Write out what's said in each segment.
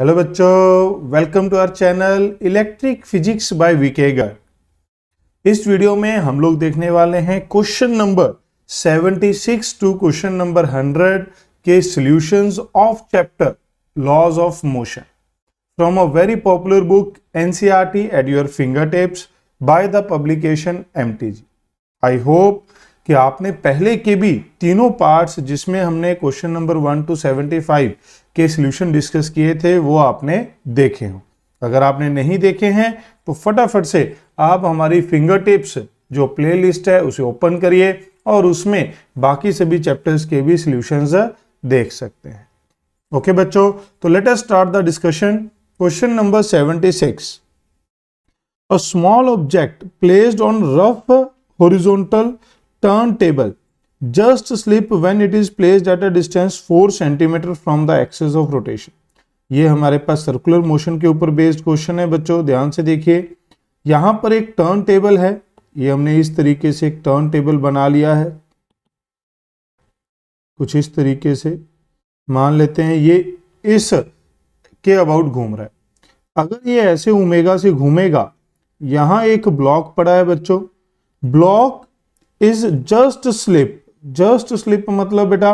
Hello बच्चों welcome to our channel electric physics by विकेगर इस वीडियो में हम लोग देखने वाले हैं question number 76 to question number 100 के solutions of chapter laws of motion from a very popular book NCERT at your tips by the publication MTG I hope कि आपने पहले के भी तीनों पार्ट्स जिसमें हमने question number one two five के सोल्यूशन डिस्कस किए थे वो आपने देखे हों अगर आपने नहीं देखे हैं तो फटाफट से आप हमारी फिंगर टिप्स जो प्लेलिस्ट है उसे ओपन करिए और उसमें बाकी सभी चैप्टर्स के भी सोल्यूशंस देख सकते हैं ओके okay, बच्चों तो let us start the discussion question number six a small object placed on rough turntable just slip when it is placed at a distance 4 centimetre from the axis of rotation ये हमारे पास circular motion के ऊपर based question है बच्चों ध्यान से देखिए यहां पर एक टर्न टेबल है ये हमने इस तरीके से एक टर्न टेबल बना लिया है कुछ इस तरीके से मान लेते हैं ये इस के अबाउट घूम रहा है अगर ये ऐसे उमेगा से घूमेगा यहां एक ब्लॉक पड़ा है बच्चों block is just slip just slip मतलब बेटा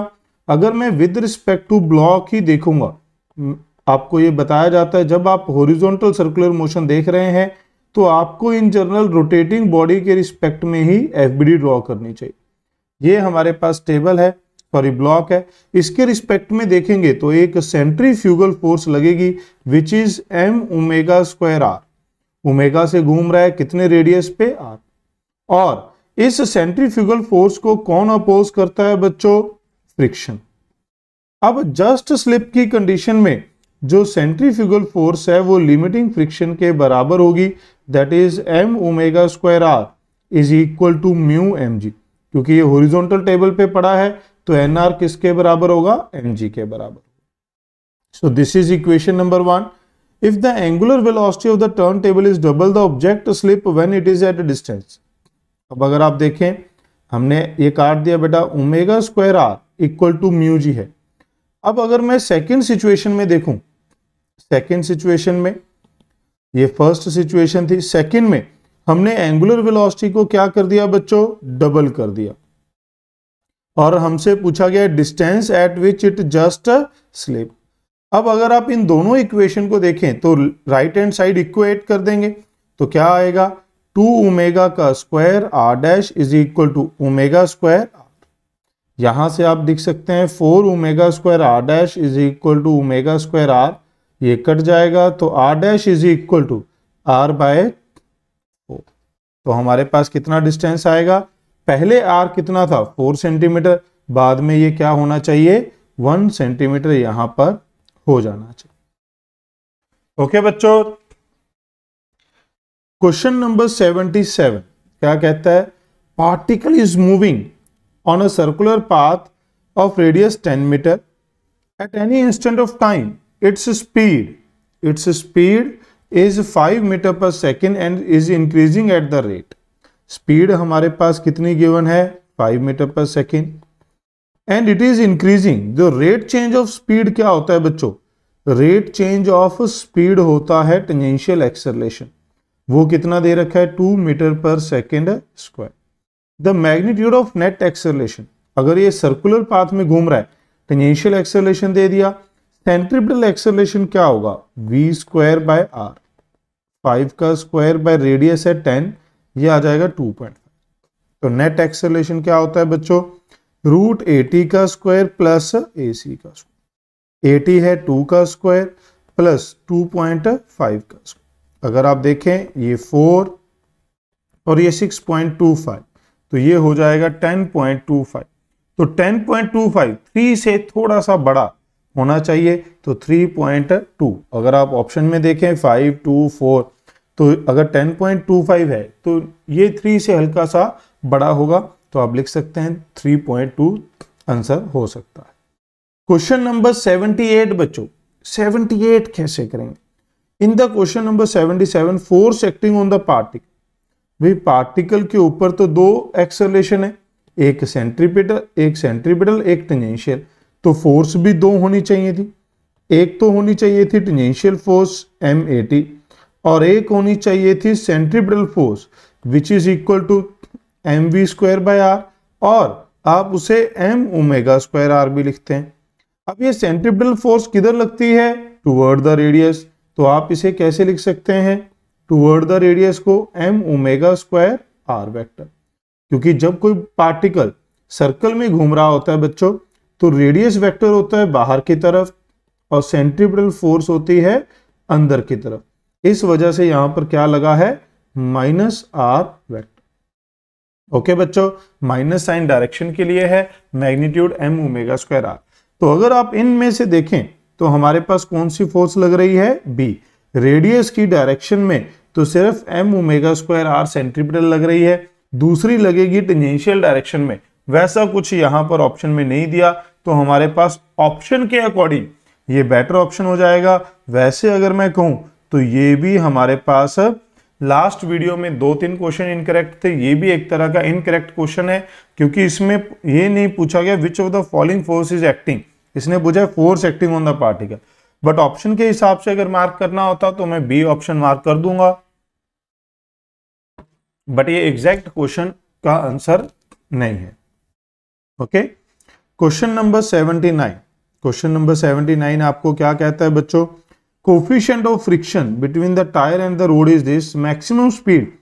अगर मैं विद रिस्पेक्ट टू ब्लॉक ही देखूंगा हम्म, आपको ये बताया जाता है जब आप होरिजोनटल सर्कुलर मोशन देख रहे हैं तो आपको इन जनरल रोटेटिंग बॉडी के रिस्पेक्ट में ही एफ बी डी ड्रॉ करनी चाहिए ये हमारे पास टेबल है सॉरी ब्लॉक है इसके रिस्पेक्ट में देखेंगे तो एक सेंट्री फ्यूगल फोर्स लगेगी which is M omega square R omega से घूम रहा है कितने रेडियस पे आर और इस सेंट्रीफ्यूगल फोर्स को कौन अपोज करता है बच्चों फ्रिक्शन अब जस्ट स्लिप की कंडीशन में जो सेंट्रीफ्यूगल फोर्स है वो लिमिटिंग फ्रिक्शन के बराबर होगी that is M omega square R is equal to mu M G क्योंकि ये होरिजोनटल टेबल पे पड़ा है तो एन आर किसके बराबर होगा एम जी के बराबर so this is equation number one if the angular velocity of the turntable is double the object slip when it is at a distance अब अगर आप देखें हमने ये काट दिया बेटा omega square R equal to mu G है अब अगर मैं सेकंड सिचुएशन में देखूं सेकंड सिचुएशन में ये फर्स्ट सिचुएशन थी सेकंड में हमने एंगुलर वेलोसिटी को क्या कर दिया बच्चों डबल कर दिया और हमसे पूछा गया distance at which it just slip अब अगर आप इन दोनों इक्वेशन को देखें तो राइट हैंड साइड इक्वेट कर देंगे तो क्या आएगा टू ओमेगा का square R dash is equal to omega square R यहाँ से आप देख सकते हैं four omega square R dash is equal to omega square R ये कट जाएगा तो R dash is equal to R by तो हमारे पास कितना डिस्टेंस आएगा पहले आर कितना था फोर सेंटीमीटर बाद में ये क्या होना चाहिए वन सेंटीमीटर यहां पर हो जाना चाहिए ओके बच्चों क्वेश्चन नंबर सेवन क्या कहता है particle is moving on a circular path of radius ten metre at any instant of time its speed its speed is five metre per second and is increasing at the rate speed हमारे पास कितनी given है five metre per second and it is increasing जो rate change of speed क्या होता है बच्चों rate change of speed होता है टेंजेंशियल एक्सेलेशन वो कितना दे रखा है two metre per second square the magnitude of net acceleration अगर ये सर्कुलर पाथ में घूम रहा है टेंजेंशियल एक्सेलेशन दे दिया सेंट्रिपिटल एक्सेलेशन क्या होगा V square by R five का स्क्वायर बाय रेडियस है टेन ये आ जाएगा टू पॉइंट तो नेट एक्सेलेशन क्या होता है बच्चों रूट एटी का स्क्वायर प्लस ए सी का स्क्वायर एटी है टू का square plus two point five का स्क्वायर अगर आप देखें ये फोर और ये सिक्स पॉइंट टू फाइव तो ये हो जाएगा टेन पॉइंट टू फाइव तो ten point two five three से थोड़ा सा बड़ा होना चाहिए तो थ्री पॉइंट टू अगर आप ऑप्शन में देखें फाइव टू फोर तो अगर टेन पॉइंट टू फाइव है तो ये थ्री से हल्का सा बड़ा होगा तो आप लिख सकते हैं थ्री पॉइंट टू आंसर हो सकता है क्वेश्चन नंबर सेवेंटी एट बच्चों सेवेंटी एट कैसे करेंगे in the question number 77 force acting on the particle भाई पार्टिकल के ऊपर तो दो एक्सलेशन है एक सेंट्रीपिटल एक सेंट्रीपिटल एक टेंजेंशियल तो फोर्स भी दो होनी चाहिए थी एक तो होनी चाहिए थी टेंजेंशियल फोर्स एम और एक होनी चाहिए थी centripetal force which is equal to M V square by R और आप उसे एम ओमेगा स्क्वायर आर भी लिखते हैं अब ये सेंट्रीपिटल फोर्स किधर लगती है टुवर्ड द रेडियस तो आप इसे कैसे लिख सकते हैं टूवर्ड द रेडियस को M omega square R vector क्योंकि जब कोई पार्टिकल सर्कल में घूम रहा होता है बच्चों तो रेडियस वेक्टर होता है बाहर की तरफ और सेंट्रीपिटल फोर्स होती है अंदर की तरफ इस वजह से यहां पर क्या लगा है माइनस आर वेक्टर ओके बच्चों माइनस साइन डायरेक्शन के लिए है magnitude M omega square R तो अगर आप इनमें से देखें तो हमारे पास कौन सी फोर्स लग रही है बी रेडियस की डायरेक्शन में तो सिर्फ M omega square R centripetal लग रही है दूसरी लगेगी टेंजेंशियल डायरेक्शन में वैसा कुछ यहाँ पर ऑप्शन में नहीं दिया तो हमारे पास ऑप्शन के अकॉर्डिंग ये बेटर ऑप्शन हो जाएगा वैसे अगर मैं कहूँ तो ये भी हमारे पास लास्ट वीडियो में दो तीन क्वेश्चन इनकरेक्ट थे ये भी एक तरह का इनकरेक्ट क्वेश्चन है क्योंकि इसमें ये नहीं पूछा गया which of the following force is acting इसने पूछा है force acting on the particle but option के हिसाब से अगर मार्क करना होता तो मैं बी ऑप्शन मार्क कर दूंगा बट ये एग्जैक्ट क्वेश्चन का आंसर नहीं है okay question number seventy nine question number seventy nine आपको क्या कहता है बच्चों coefficient of friction between the tyre and the road is this maximum speed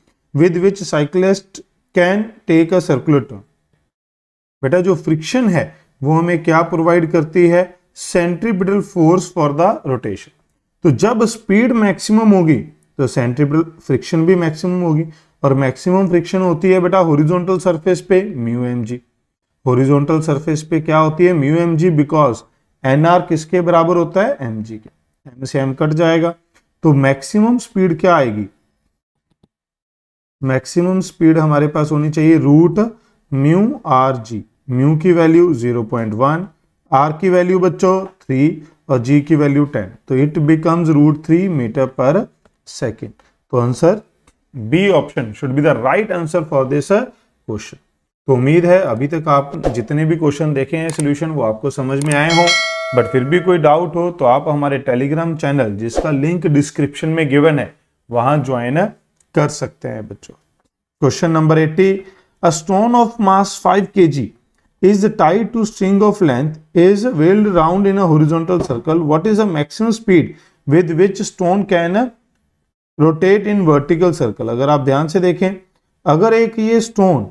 with which cyclist can take a circular turn बेटा जो friction है वो हमें क्या प्रोवाइड करती है centripetal force for the rotation तो जब स्पीड मैक्सिमम होगी तो सेंट्रीपिटल फ्रिक्शन भी मैक्सिमम होगी और मैक्सिमम फ्रिक्शन होती है बेटा होरिजोनटल सर्फेस पे mu M G horizontal surface पे क्या होती है mu M G because N R किसके बराबर होता है एम जी के एम से एम कट जाएगा तो मैक्सिमम स्पीड क्या आएगी मैक्सिमम स्पीड हमारे पास होनी चाहिए root mu R G mu की वैल्यू 0.1 आर की वैल्यू बच्चों 3 और जी की वैल्यू 10 तो it becomes root three metre per second तो answer B option should be the right answer for this question तो उम्मीद है अभी तक आप जितने भी क्वेश्चन देखे हैं सोल्यूशन वो आपको समझ में आए हों बट फिर भी कोई डाउट हो तो आप हमारे टेलीग्राम चैनल जिसका लिंक डिस्क्रिप्शन में गिवन है वहां ज्वाइन uh, कर सकते हैं बच्चों question number eighty a stone of mass five K G is tied to string of length is whirled round in a horizontal circle, what is the maximum speed with which stone can rotate in vertical अगर आप ध्यान से देखें अगर एक ये stone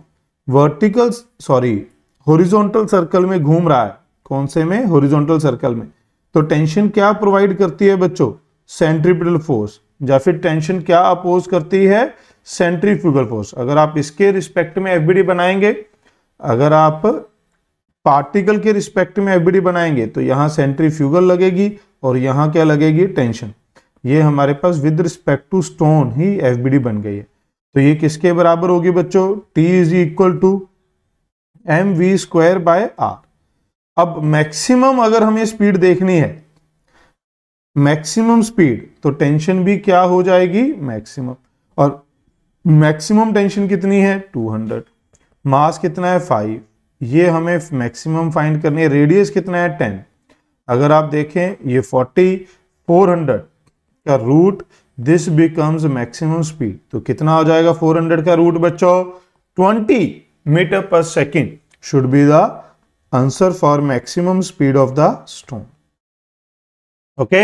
vertical sorry horizontal circle में घूम रहा है कौन से में हॉरिजॉन्टल सर्कल में तो टेंशन क्या प्रोवाइड करती है बच्चों सेंट्रीपिटल फोर्स या फिर टेंशन क्या अपोज करती है सेंट्रीफ्यूगल फोर्स अगर आप इसके रिस्पेक्ट में एफबीडी बनाएंगे अगर आप पार्टिकल के रिस्पेक्ट में एफबीडी बनाएंगे तो यहाँ सेंट्रीफ्यूगल लगेगी और यहाँ क्या लगेगी टेंशन ये हमारे पास विद रिस्पेक्ट टू स्टोन ही एफबीडी बन गई है तो ये किसके बराबर होगी बच्चों T is equal to M V square by R अब मैक्सिमम अगर हमें स्पीड देखनी है मैक्सिमम स्पीड तो टेंशन भी क्या हो जाएगी मैक्सिमम और मैक्सिमम टेंशन कितनी है 200 मास कितना है ये हमें मैक्सिमम फाइंड करनी है रेडियस कितना है टेन अगर आप देखें ये फोर्टी फोर हंड्रेड का root this becomes maximum speed तो कितना हो जाएगा फोर हंड्रेड का रूट बच्चों twenty metre per second should be the answer for maximum speed of the stone okay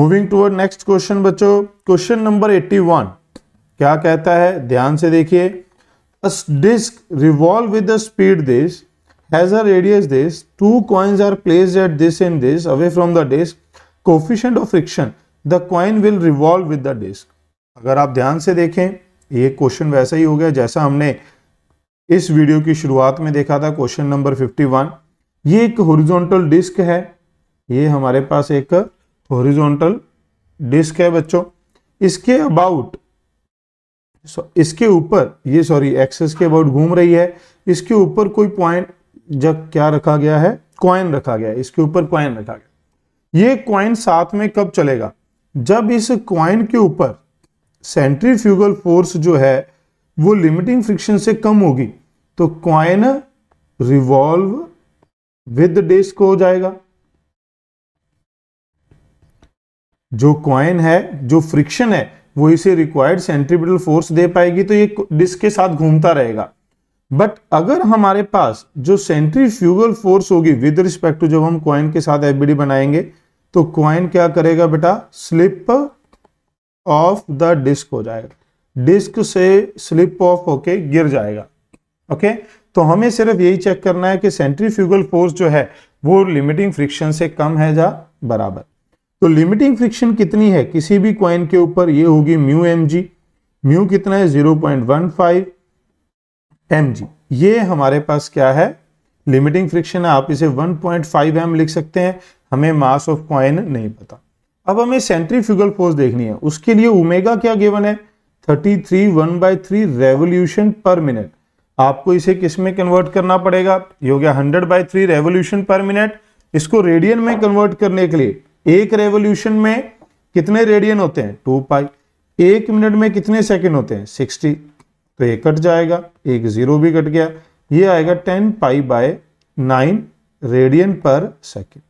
moving toward next question बच्चों नंबर एट्टी वन क्या कहता है ध्यान से देखिए disc revolve with speed this has a radius this two coins are place at this and this away from the disc coefficient of friction the coin will revolve with the disc अगर आप ध्यान से देखें ये question वैसा ही हो गया जैसा हमने इस वीडियो की शुरुआत में देखा था क्वेश्चन नंबर 51 ये एक हॉरिजॉन्टल डिस्क है ये हमारे पास एक हॉरिजॉन्टल डिस्क है बच्चों इसके अबाउट इसके ऊपर ये सॉरी एक्सेस के अबाउट घूम रही है इसके ऊपर कोई पॉइंट जब क्या रखा गया है क्वाइन रखा गया है इसके ऊपर क्वाइन रखा गया ये क्वाइन साथ में कब चलेगा जब इस क्वाइन के ऊपर सेंट्रीफ्यूगल फोर्स जो है वो लिमिटिंग फ्रिक्शन से कम होगी तो क्वाइन रिवॉल्व विद डिस्क हो जाएगा जो क्वाइन है जो फ्रिक्शन है वो इसे रिक्वायर्ड सेंट्रीपिटल फोर्स दे पाएगी तो ये डिस्क के साथ घूमता रहेगा बट अगर हमारे पास जो सेंट्रीफ्यूगल फोर्स होगी विद रिस्पेक्ट टू जब हम क्वाइन के साथ एफबीडी बनाएंगे तो क्वाइन क्या करेगा बेटा स्लिप ऑफ द डिस्क हो जाएगा डिस्क से स्लिप ऑफ होके गिर जाएगा ओके तो हमें सिर्फ यही चेक करना है कि सेंट्रीफ्यूगल फोर्स जो है वो लिमिटिंग फ्रिक्शन से कम है या बराबर तो लिमिटिंग फ्रिक्शन कितनी है किसी भी क्वाइन के ऊपर ये होगी म्यू एम जी म्यू कितना है zero point one five M G ये हमारे पास क्या है लिमिटिंग फ्रिक्शन है आप इसे वन पॉइंट फाइव एम लिख सकते हैं हमें मास ऑफ क्वाइन नहीं पता अब हमें सेंट्रीफ्यूगल फोर्स देखनी है उसके लिए उमेगा क्या गिवन है thirty three one by three revolution per minute आपको इसे किस में कन्वर्ट करना पड़ेगा ये हो गया hundred by three revolution per minute इसको रेडियन में कन्वर्ट करने के लिए एक रेवोल्यूशन में कितने रेडियन होते हैं टू पाई एक मिनट में कितने सेकंड होते हैं सिक्सटी तो एक कट जाएगा एक जीरो भी कट गया ये आएगा ten pi by nine radian per second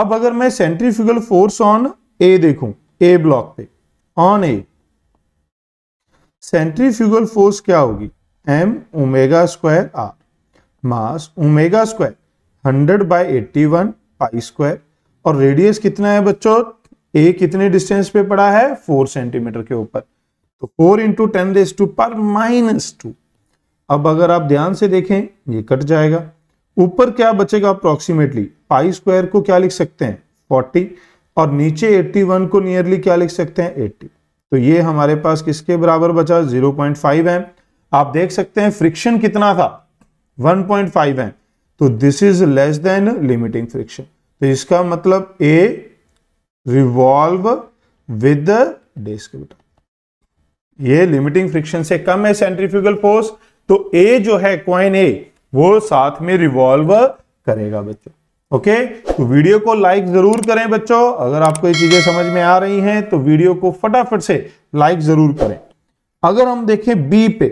अब अगर मैं सेंट्रीफ्यूगल फोर्स ऑन ए देखूं ए ब्लॉक पे ऑन ए सेंट्रीफ्यूगल फोर्स क्या होगी M omega square R mass omega square hundred by eighty one pi square और रेडियस कितना है बच्चों ए कितने डिस्टेंस पे पड़ा है फोर सेंटीमीटर के ऊपर तो four into ten raise to power minus two अब अगर आप ध्यान से देखें ये कट जाएगा ऊपर क्या बचेगा अप्रोक्सीमेटली पाई स्क्वायर को क्या लिख सकते हैं फोर्टी और नीचे एट्टी वन को नियरली क्या लिख सकते हैं एट्टी तो ये हमारे पास किसके बराबर बचा जीरो पॉइंट फाइव है आप देख सकते हैं फ्रिक्शन कितना था वन पॉइंट फाइव है तो this is less than limiting friction तो इसका मतलब ए रिवॉल्व विद डिस्क बेटा ये लिमिटिंग फ्रिक्शन से कम है सेंट्रीफ्यूगल फोर्स तो ए जो है क्वाइन ए वो साथ में रिवॉल्व करेगा बच्चों ओके तो वीडियो को लाइक जरूर करें बच्चों अगर आपको ये चीजें समझ में आ रही हैं तो वीडियो को फटाफट से लाइक जरूर करें अगर हम देखें बी पे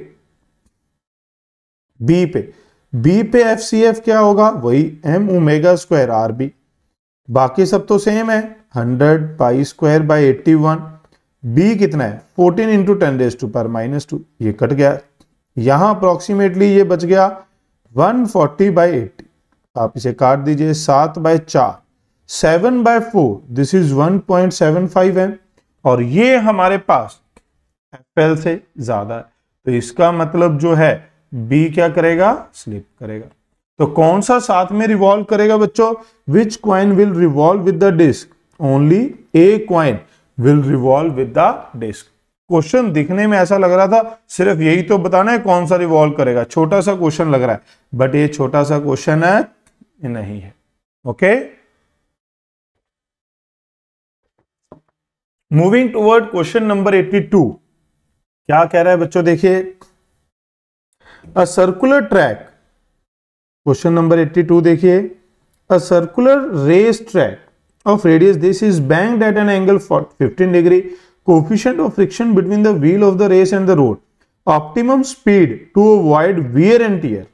बी पे बी पे एफ सी एफ क्या होगा वही M omega square R B बाकी सब तो सेम है hundred pi square by eighty one B कितना है fourteen into ten raise to power minus two ये कट गया यहां अप्रोक्सीमेटली ये बच गया वन फोर्टी बाई एट्टी आप इसे काट दीजिए सात बाय चार seven by four this is one point seven five M और ये हमारे पास एफएल से ज़्यादा है तो इसका मतलब जो है बी क्या करेगा स्लिप करेगा तो कौन सा साथ में रिवॉल्व करेगा बच्चों which coin will revolve with the disc only A coin will revolve with the disc question दिखने में ऐसा लग रहा था सिर्फ यही तो बताना है कौन सा रिवॉल्व करेगा छोटा सा क्वेश्चन लग रहा है बट ये छोटा सा क्वेश्चन है नहीं है okay moving toward question number 82 क्या कह रहा है बच्चों देखिए a circular track question number 82 देखिए a circular race track of radius this is bank at an angle fifteen degree coefficient of friction between the wheel of the race and the road optimum speed to avoid wear and tear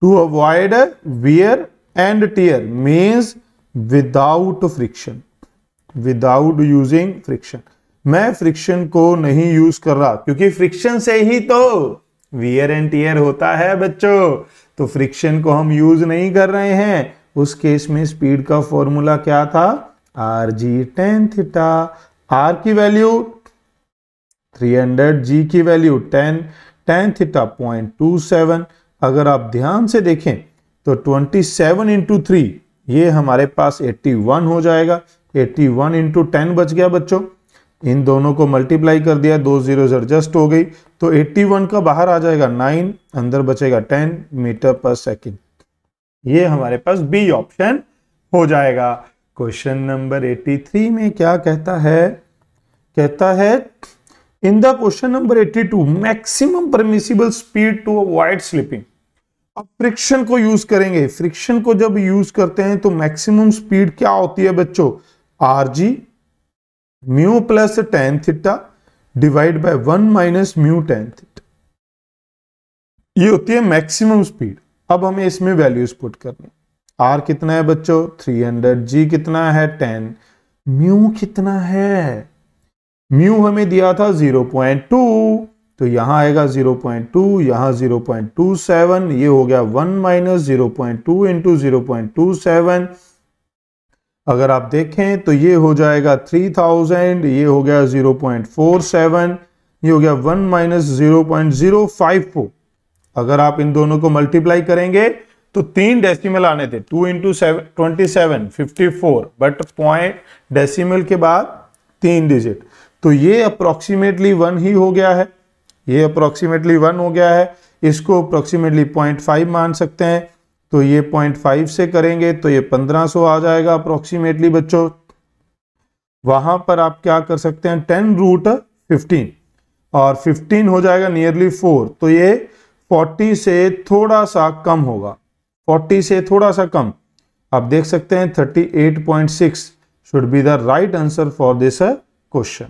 to avoid wear and tear means without friction without using friction मैं friction को नहीं use कर रहा क्योंकि friction से ही तो wear and tier होता है बच्चों तो फ्रिक्शन को हम यूज नहीं कर रहे हैं उस केस में स्पीड का फॉर्मूला क्या था R G tan theta R की वैल्यू 300 जी की value 10 tan theta point two seven अगर आप ध्यान से देखें तो 27 सेवन इंटू थ्री ये हमारे पास 81 हो जाएगा 81 वन इंटू टेन बच गया बच्चों इन दोनों को मल्टीप्लाई कर दिया दो जीरो एडजस्ट हो गई तो 81 का बाहर आ जाएगा 9 अंदर बचेगा 10 मीटर पर सेकंड ये हमारे पास बी ऑप्शन हो जाएगा क्वेश्चन नंबर 83 में क्या कहता है कहता है in the question number 82 maximum permissible speed to avoid slipping अब फ्रिक्शन को यूज करेंगे फ्रिक्शन को जब यूज करते हैं तो मैक्सिमम स्पीड क्या होती है बच्चों R G mu plus tan theta divide by one minus mu tan theta ये होती है मैक्सिमम स्पीड अब हमें इसमें वैल्यूज पुट करनी आर कितना है बच्चों थ्री हंड्रेड जी कितना है टेन म्यू कितना है म्यू हमें दिया था जीरो पॉइंट टू तो यहां आएगा जीरो पॉइंट टू यहां जीरो पॉइंट टू सेवन ये हो गया one minus zero point two into zero point two seven अगर आप देखें तो ये हो जाएगा थ्री थाउजेंड ये हो गया ज़ीरो पॉइंट फोर सेवन ये हो गया one minus zero point zero अगर आप इन दोनों को मल्टीप्लाई करेंगे तो तीन डेसिमल आने थे two into seven twenty seven fifty four but point decimal के बाद तीन डिजिट तो ये अप्रोक्सीमेटली वन ही हो गया है ये अप्रोक्सीमेटली वन हो गया है इसको अप्रोक्सीमेटली पॉइंट फाइव मान सकते हैं तो ये पॉइंट फाइव से करेंगे तो ये पंद्रह सो आ जाएगा अप्रोक्सीमेटली बच्चों वहां पर आप क्या कर सकते हैं टेन रूट फिफ्टीन और फिफ्टीन हो जाएगा नियरली फोर तो ये फोर्टी से थोड़ा सा कम होगा फोर्टी से थोड़ा सा कम आप देख सकते हैं thirty eight point six should be the right answer for this question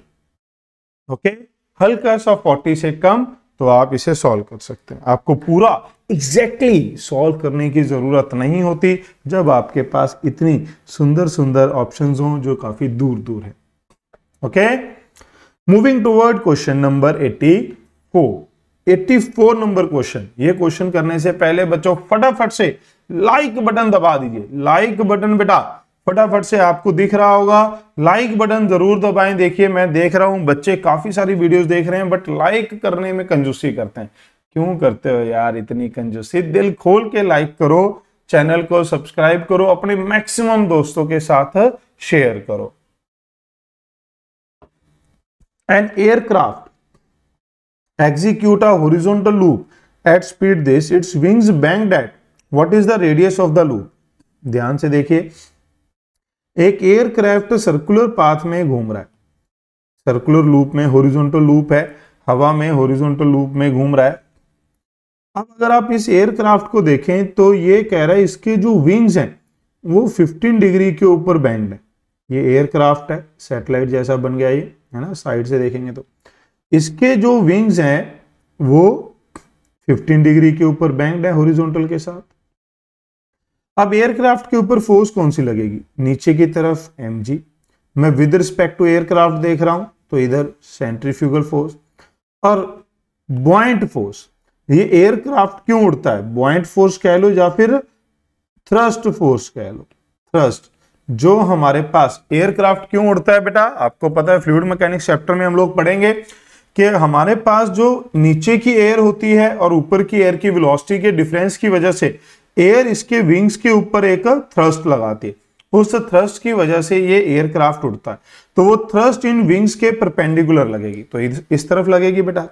okay हल्का सा फोर्टी से कम तो आप इसे सॉल्व कर सकते हैं आपको पूरा एग्जैक्टली exactly सॉल्व करने की ज़रूरत नहीं होती जब आपके पास इतनी सुंदर सुंदर ऑप्शंस हों जो काफ़ी दूर दूर है okay moving toward question number eighty eighty four number question ये क्वेश्चन करने से पहले बच्चों फटाफट से लाइक बटन दबा दीजिए लाइक बटन बेटा फटाफट से आपको दिख रहा होगा लाइक बटन जरूर दबाएं देखिए मैं देख रहा हूं बच्चे काफी सारी वीडियोस देख रहे हैं बट लाइक करने में कंजूसी करते हैं क्यों करते हो यार इतनी कंजूसी दिल खोल के लाइक करो चैनल को सब्सक्राइब करो अपने मैक्सिमम दोस्तों के साथ शेयर करो and aircraft execute horizontal loop at speed this its wings bank at what is the radius of the loop ध्यान से देखिए एक एयरक्राफ्ट सर्कुलर पाथ में घूम रहा है सर्कुलर लूप में होरिजोनटल लूप है हवा में होरिजोनटल लूप में घूम रहा है अब अगर आप इस एयरक्राफ्ट को देखें तो ये कह रहा है इसके जो विंग्स हैं वो 15 डिग्री के ऊपर बैंड है ये एयरक्राफ्ट है सैटेलाइट जैसा बन गया ये है ना साइड से देखेंगे तो इसके जो विंग्स हैं वो 15 डिग्री के ऊपर बैंड है हॉरिजॉन्टल के साथ अब एयरक्राफ्ट के ऊपर फोर्स कौन सी लगेगी नीचे की तरफ एम मैं विद रिस्पेक्ट टू एयरक्राफ्ट देख रहा हूं तो इधर सेंट्रीफ्यूगल फोर्स और बॉइंट फोर्स ये एयरक्राफ्ट क्यों उड़ता है बॉइंट फोर्स कह लो या फिर थ्रस्ट फोर्स कह लो थ्रस्ट जो हमारे पास एयरक्राफ्ट क्यों उड़ता है बेटा आपको पता है फ्लूड मैकेनिक्स चैप्टर में हम लोग पढ़ेंगे कि हमारे पास जो नीचे की एयर होती है और ऊपर की एयर की वेलोसिटी के डिफरेंस की वजह से एयर इसके विंग्स के ऊपर एक थ्रस्ट लगाती है उस थ्रस्ट की वजह से ये एयरक्राफ्ट उड़ता है तो वो थ्रस्ट इन विंग्स के परपेंडिकुलर लगेगी तो इस तरफ लगेगी बेटा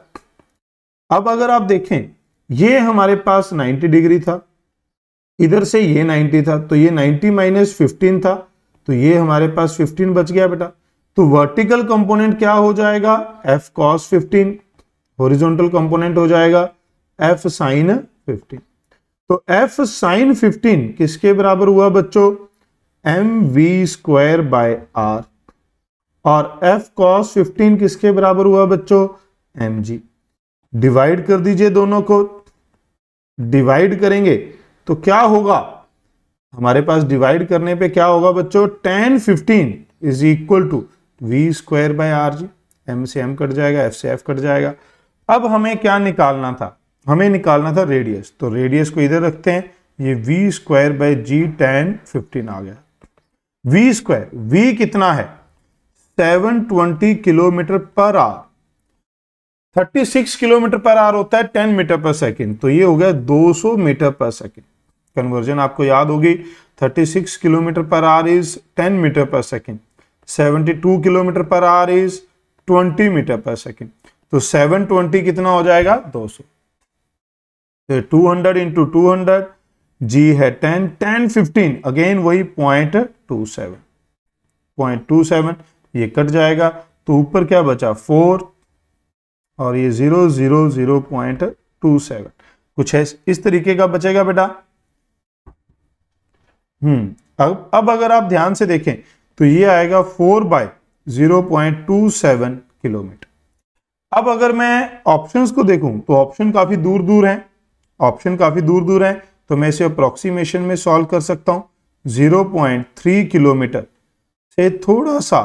अब अगर आप देखें ये हमारे पास 90 डिग्री था इधर से ये 90 था तो ये 90 माइनस फिफ्टीन था तो ये हमारे पास 15 बच गया बेटा तो वर्टिकल कंपोनेंट क्या हो जाएगा एफ कॉस 15 हॉरिजॉन्टल कंपोनेंट हो जाएगा एफ साइन 15 तो एफ साइन 15 किसके बराबर हुआ बच्चों M V square by R और एफ कॉस 15 किसके बराबर हुआ बच्चों एम जी डिवाइड कर दीजिए दोनों को डिवाइड करेंगे तो क्या होगा हमारे पास डिवाइड करने पे क्या होगा बच्चों tan fifteen is equal to V square by R G M से एम कट जाएगा एफ से एफ कट जाएगा अब हमें क्या निकालना था हमें निकालना था रेडियस तो रेडियस को इधर रखते हैं ये V square by G tan fifteen आ गया वी स्क्वायर वी कितना है seven twenty kilometre per hour 36 kilometre per hour होता है 10 मीटर पर सेकेंड तो ये हो गया 200 मीटर पर सेकेंड कन्वर्जन आपको याद होगी 36 kilometre per hour is 10 metre per second 72 kilometre per hour is 20 metre per second तो 720 कितना हो जाएगा 200 two hundred into two G है 10 10 15 अगेन वही point two seven point two seven ये कट जाएगा तो ऊपर क्या बचा फोर और ये zero zero zero point two seven कुछ है इस तरीके का बचेगा बेटा हम्म अब अब अगर आप ध्यान से देखें तो ये आएगा four by zero point two seven kilometre अब अगर मैं ऑप्शंस को देखूं तो ऑप्शन काफी दूर दूर हैं ऑप्शन काफी दूर दूर हैं तो मैं इसे अप्रोक्सीमेशन में सॉल्व कर सकता हूं थ्री किलोमीटर से थोड़ा सा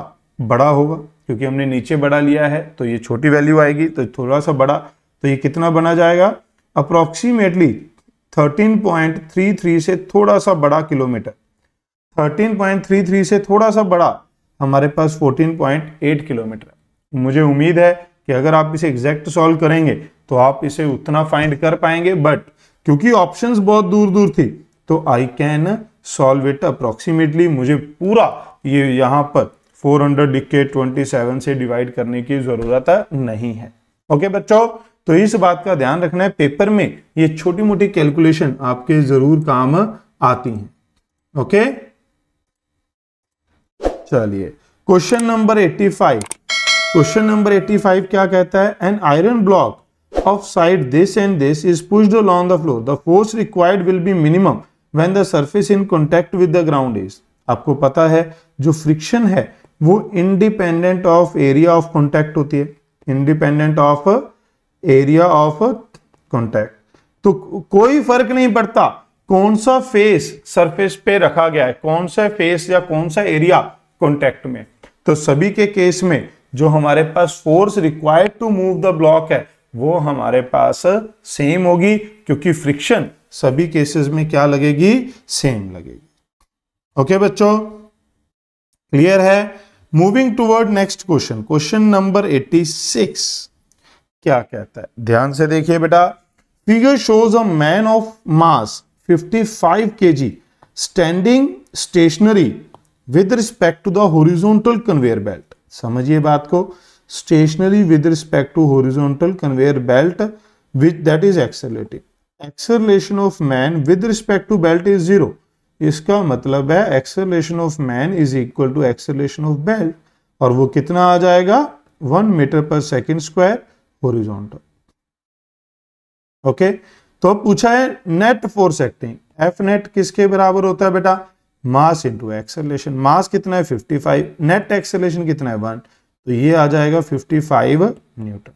बड़ा होगा क्योंकि हमने नीचे बड़ा लिया है तो ये छोटी वैल्यू आएगी तो थोड़ा सा बड़ा तो ये कितना बना जाएगा अप्रॉक्सीमेटली 13.33 से थोड़ा सा बड़ा किलोमीटर 13.33 से थोड़ा सा बड़ा हमारे पास 14.8 किलोमीटर मुझे उम्मीद है कि अगर आप इसे एग्जैक्ट सॉल्व करेंगे तो आप इसे उतना फाइंड कर पाएंगे बट क्योंकि ऑप्शंस बहुत दूर दूर थी तो I can solve it approximately मुझे पूरा ये यहाँ पर फोर हंड्रेड लिख के ट्वेंटी सेवन से डिवाइड करने की जरूरत नहीं है ओके बच्चों तो इस बात का ध्यान रखना है पेपर में ये छोटी मोटी कैलकुलेशन आपके जरूर काम आती हैं ओके चलिए question number eighty five question number eighty five क्या कहता है an iron block of side this and this is pushed on the floor the force required will be minimum when the surface in contact with the ground is आपको पता है जो friction है वो independent of area of contact होती है independent of area of contact तो कोई फर्क नहीं पड़ता कौन सा फेस सरफेस पे रखा गया है कौन सा फेस या कौन सा एरिया कॉन्टैक्ट में तो सभी के केस में जो हमारे पास force required to move the block है वो हमारे पास सेम होगी क्योंकि फ्रिक्शन सभी केसेस में क्या लगेगी सेम लगेगी ओके बच्चों क्लियर है moving toward next question question number 86 क्या कहता है ध्यान से देखिए बेटा figure shows a man of mass 55 kg standing stationary with respect to the horizontal conveyor belt समझिए बात को stationary with respect to horizontal conveyor belt with that is accelerating acceleration of man with respect to belt is zero इसका मतलब है acceleration of man is equal to acceleration of belt और वो कितना आ जाएगा one metre per second square horizontal okay तो अब पूछा है net force acting F net किसके बराबर होता है बेटा मास इनटू एक्सेलेशन मास कितना है 55 नेट एक्सेलेशन कितना है वन तो ये आ जाएगा 55 newton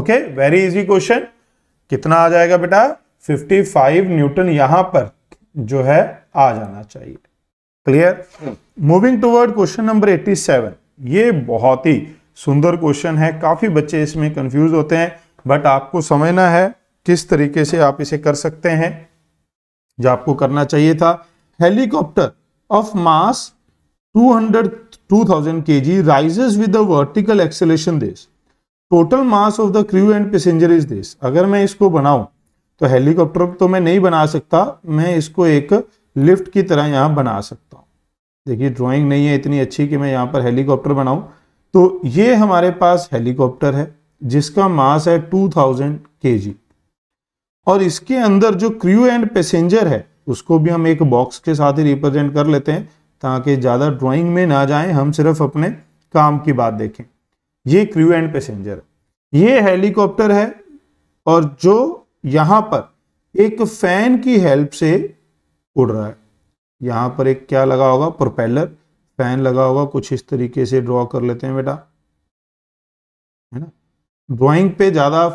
okay very easy question कितना आ जाएगा बेटा 55 न्यूटन यहां पर जो है आ जाना चाहिए clear moving toward question number 87 ये बहुत ही सुंदर क्वेश्चन है काफी बच्चे इसमें कंफ्यूज होते हैं बट आपको समझना है किस तरीके से आप इसे कर सकते हैं जो आपको करना चाहिए था helicopter of mass 200 2000 kg rises with the vertical acceleration this total mass of the crew and passenger is this अगर मैं इसको बनाऊं तो हेलीकॉप्टर तो मैं नहीं बना सकता मैं इसको एक लिफ्ट की तरह यहाँ बना सकता हूँ देखिए ड्राइंग नहीं है इतनी अच्छी कि मैं यहाँ पर हेलीकॉप्टर बनाऊँ तो ये हमारे पास हेलीकॉप्टर है जिसका मास है 2000 थाउजेंड और इसके अंदर जो क्रू एंड पैसेंजर है उसको भी हम एक बॉक्स के साथ ही रिप्रेजेंट कर लेते हैं ताकि ज़्यादा ड्राइंग में ना जाएं हम सिर्फ अपने काम की बात देखें ये क्रू एंड पैसेंजर ये हेलीकॉप्टर है और जो यहाँ पर एक फैन की हेल्प से उड़ रहा है यहाँ पर एक क्या लगा होगा प्रोपेलर फैन लगा होगा कुछ इस तरीके से ड्रॉ कर लेते हैं बेटा है ना ड्राइंग पे ज़्यादा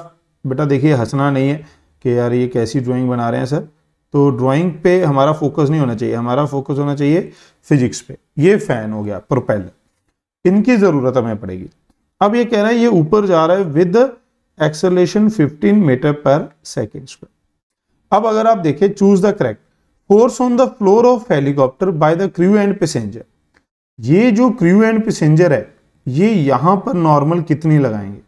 बेटा देखिए हंसना नहीं है कि यार ये कैसी ड्राइंग बना रहे हैं सर तो ड्राइंग पे हमारा फोकस नहीं होना चाहिए हमारा फोकस होना चाहिए फिजिक्स पे ये फैन हो गया प्रोपेलर इनकी ज़रूरत हमें पड़ेगी अब ये कह रहा है ये ऊपर जा रहा है with acceleration 15 metre per second square अब अगर आप देखें choose the correct force on the floor of helicopter by the crew and passenger ये जो क्रू एंड पैसेंजर है ये यहां पर नॉर्मल कितनी लगाएंगे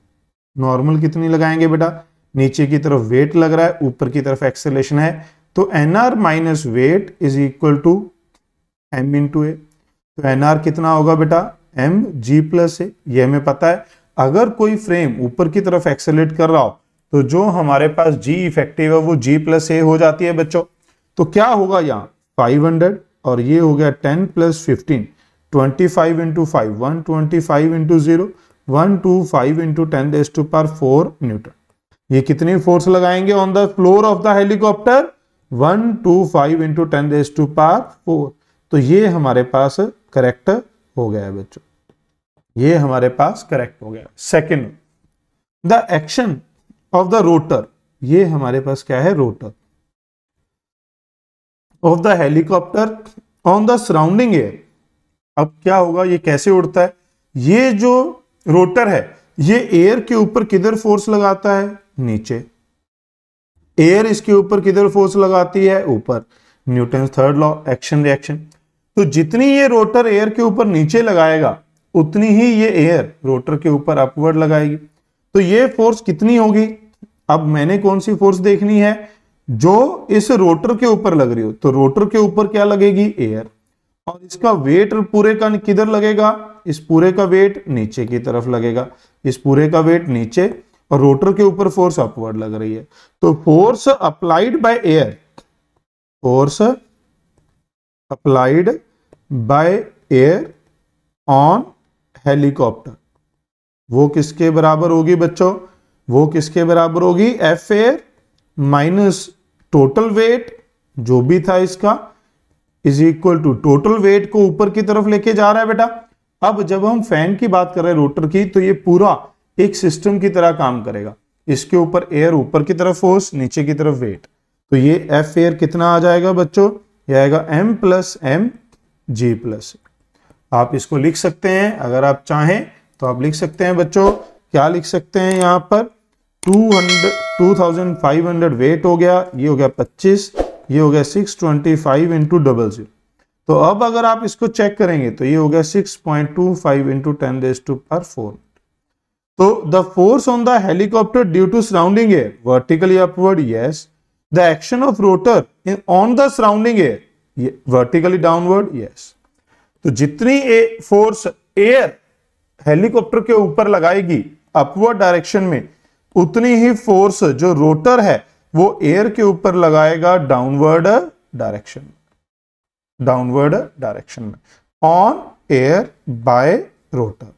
नॉर्मल कितनी लगाएंगे बेटा नीचे की तरफ वेट लग रहा है ऊपर की तरफ एक्सेलेशन है तो N R minus weight is equal to M into A तो एन आर कितना होगा बेटा एम जी प्लस ए ये हमें पता है अगर कोई फ्रेम ऊपर की तरफ एक्सेलेट कर रहा हो तो जो हमारे पास जी इफेक्टिव है वो जी प्लस ए हो जाती है बच्चों तो क्या होगा यहाँ 500 और ये हो गया 10 plus fifteen twenty five into five one twenty five into zero one two five into ten to power four newton ये कितनी फोर्स लगाएंगे on the floor of the helicopter one two five into ten raise to power four तो ये हमारे पास correct हो गया बच्चों ये हमारे पास करेक्ट हो गया second the action of the rotor ये हमारे पास क्या है rotor of the helicopter on the surrounding air अब क्या होगा ये कैसे उड़ता है ये जो रोटर है ये एयर के ऊपर किधर फोर्स लगाता है नीचे एयर इसके ऊपर किधर फोर्स लगाती है ऊपर Newton third law action reaction तो जितनी ये रोटर एयर के ऊपर नीचे लगाएगा उतनी ही ये एयर रोटर के ऊपर अपवर्ड लगाएगी तो ये फोर्स कितनी होगी अब मैंने कौन सी फोर्स देखनी है जो इस रोटर के ऊपर लग रही हो तो रोटर के ऊपर क्या लगेगी एयर और इसका वेट पूरे का किधर लगेगा इस पूरे का वेट नीचे की तरफ लगेगा इस पूरे का वेट नीचे और रोटर के ऊपर फोर्स अपवर्ड लग रही है तो force applied by air force applied by air on helicopter वो किसके बराबर होगी बच्चों वो किसके बराबर होगी F air minus total weight जो भी था इसका is equal to total weight को ऊपर की तरफ लेके जा रहा है बेटा अब जब हम फैन की बात कर रहे हैं रोटर की तो ये पूरा एक सिस्टम की तरह काम करेगा इसके ऊपर एयर ऊपर की तरफ फोर्स नीचे की तरफ वेट तो ये एफ एयर कितना आ जाएगा बच्चों ये आएगा M plus M G plus आप इसको लिख सकते हैं अगर आप चाहें तो आप लिख सकते हैं बच्चों क्या लिख सकते हैं यहां पर टू हंड्रेड 2500 वेट हो गया ये हो गया 25 ये हो गया 625 twenty five into double zero तो अब अगर आप इसको चेक करेंगे तो ये हो गया 6.25 point two five into ten raise to power four तो the force on the helicopter due to surrounding air vertically upward yes the action of rotor on the surrounding air vertically downward yes तो जितनी a force air helicopter के ऊपर लगाएगी upward direction में उतनी ही force जो rotor है वो एयर के ऊपर लगाएगा डाउनवर्ड डायरेक्शन डाउनवर्ड डायरेक्शन में on air by rotor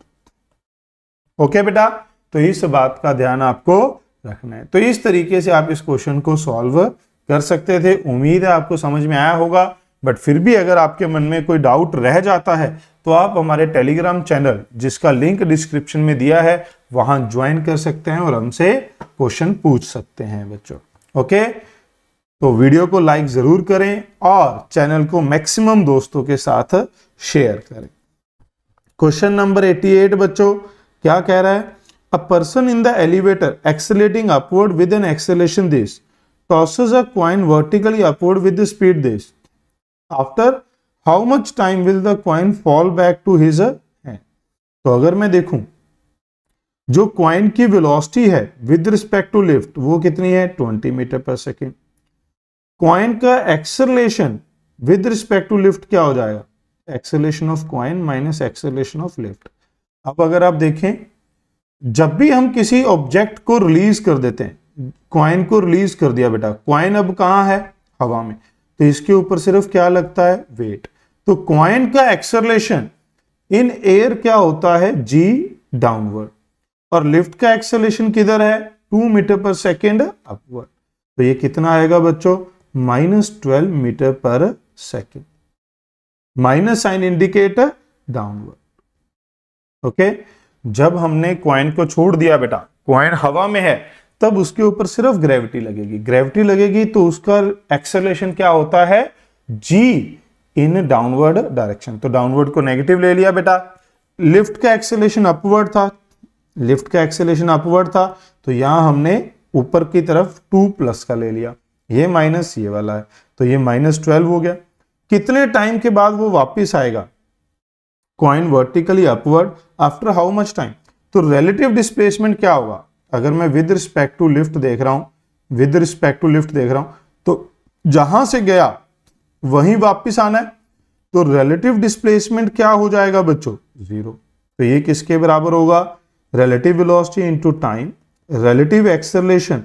okay बेटा तो इस बात का ध्यान आपको रखना है तो इस तरीके से आप इस क्वेश्चन को सॉल्व कर सकते थे उम्मीद है आपको समझ में आया होगा बट फिर भी अगर आपके मन में कोई डाउट रह जाता है तो आप हमारे टेलीग्राम चैनल जिसका लिंक डिस्क्रिप्शन में दिया है वहां ज्वाइन कर सकते हैं और हमसे क्वेश्चन पूछ सकते हैं बच्चों ओके तो वीडियो को लाइक ज़रूर करें और चैनल को मैक्सिमम दोस्तों के साथ शेयर करें क्वेश्चन नंबर 88 बच्चों क्या कह रहा है a person in the elevator accelerating upward with an acceleration this tosses a coin vertically upward with speed this after how much time will the coin fall back to his तो अगर मैं देखूं जो क्वाइन की velocity है with respect to lift वो कितनी है 20 मीटर पर सेकेंड क्वाइन का acceleration with respect to lift क्या हो जाएगा acceleration of coin minus acceleration of lift अब अगर आप देखें जब भी हम किसी ऑब्जेक्ट को रिलीज कर देते हैं क्वाइन को रिलीज कर दिया बेटा क्वाइन अब कहां है हवा में तो इसके ऊपर सिर्फ क्या लगता है वेट तो क्वाइन का एक्सरलेशन इन एयर क्या होता है जी डाउनवर्ड और लिफ्ट का एक्सेलेशन किधर है two metre per second upward तो ये कितना आएगा बच्चों minus twelve metre per second minus sign indicate downward okay जब हमने क्वाइन को छोड़ दिया बेटा क्वाइन हवा में है तब उसके ऊपर सिर्फ ग्रेविटी लगेगी ग्रेविटी लगेगी तो उसका एक्सेलेशन क्या होता है जी इन डाउनवर्ड डायरेक्शन तो डाउनवर्ड को नेगेटिव ले लिया बेटा लिफ्ट का एक्सेलेशन अपवर्ड था लिफ्ट का एक्सेलेशन अपवर्ड था तो यहां हमने ऊपर की तरफ टू प्लस का ले लिया ये माइनस ये वाला है तो ये माइनस ट्वेल्व हो गया कितने टाइम के बाद वो वापस आएगा coin vertically upward after how much time तो रिलेटिव डिस्प्लेसमेंट क्या होगा अगर मैं विद रिस्पेक्ट टू लिफ्ट देख रहा हूं विद रिस्पेक्ट टू लिफ्ट देख रहा हूं तो जहां से गया वहीं वापस आना है तो रिलेटिव डिस्प्लेसमेंट क्या हो जाएगा बच्चों जीरो तो ये किसके बराबर होगा relative velocity into time relative acceleration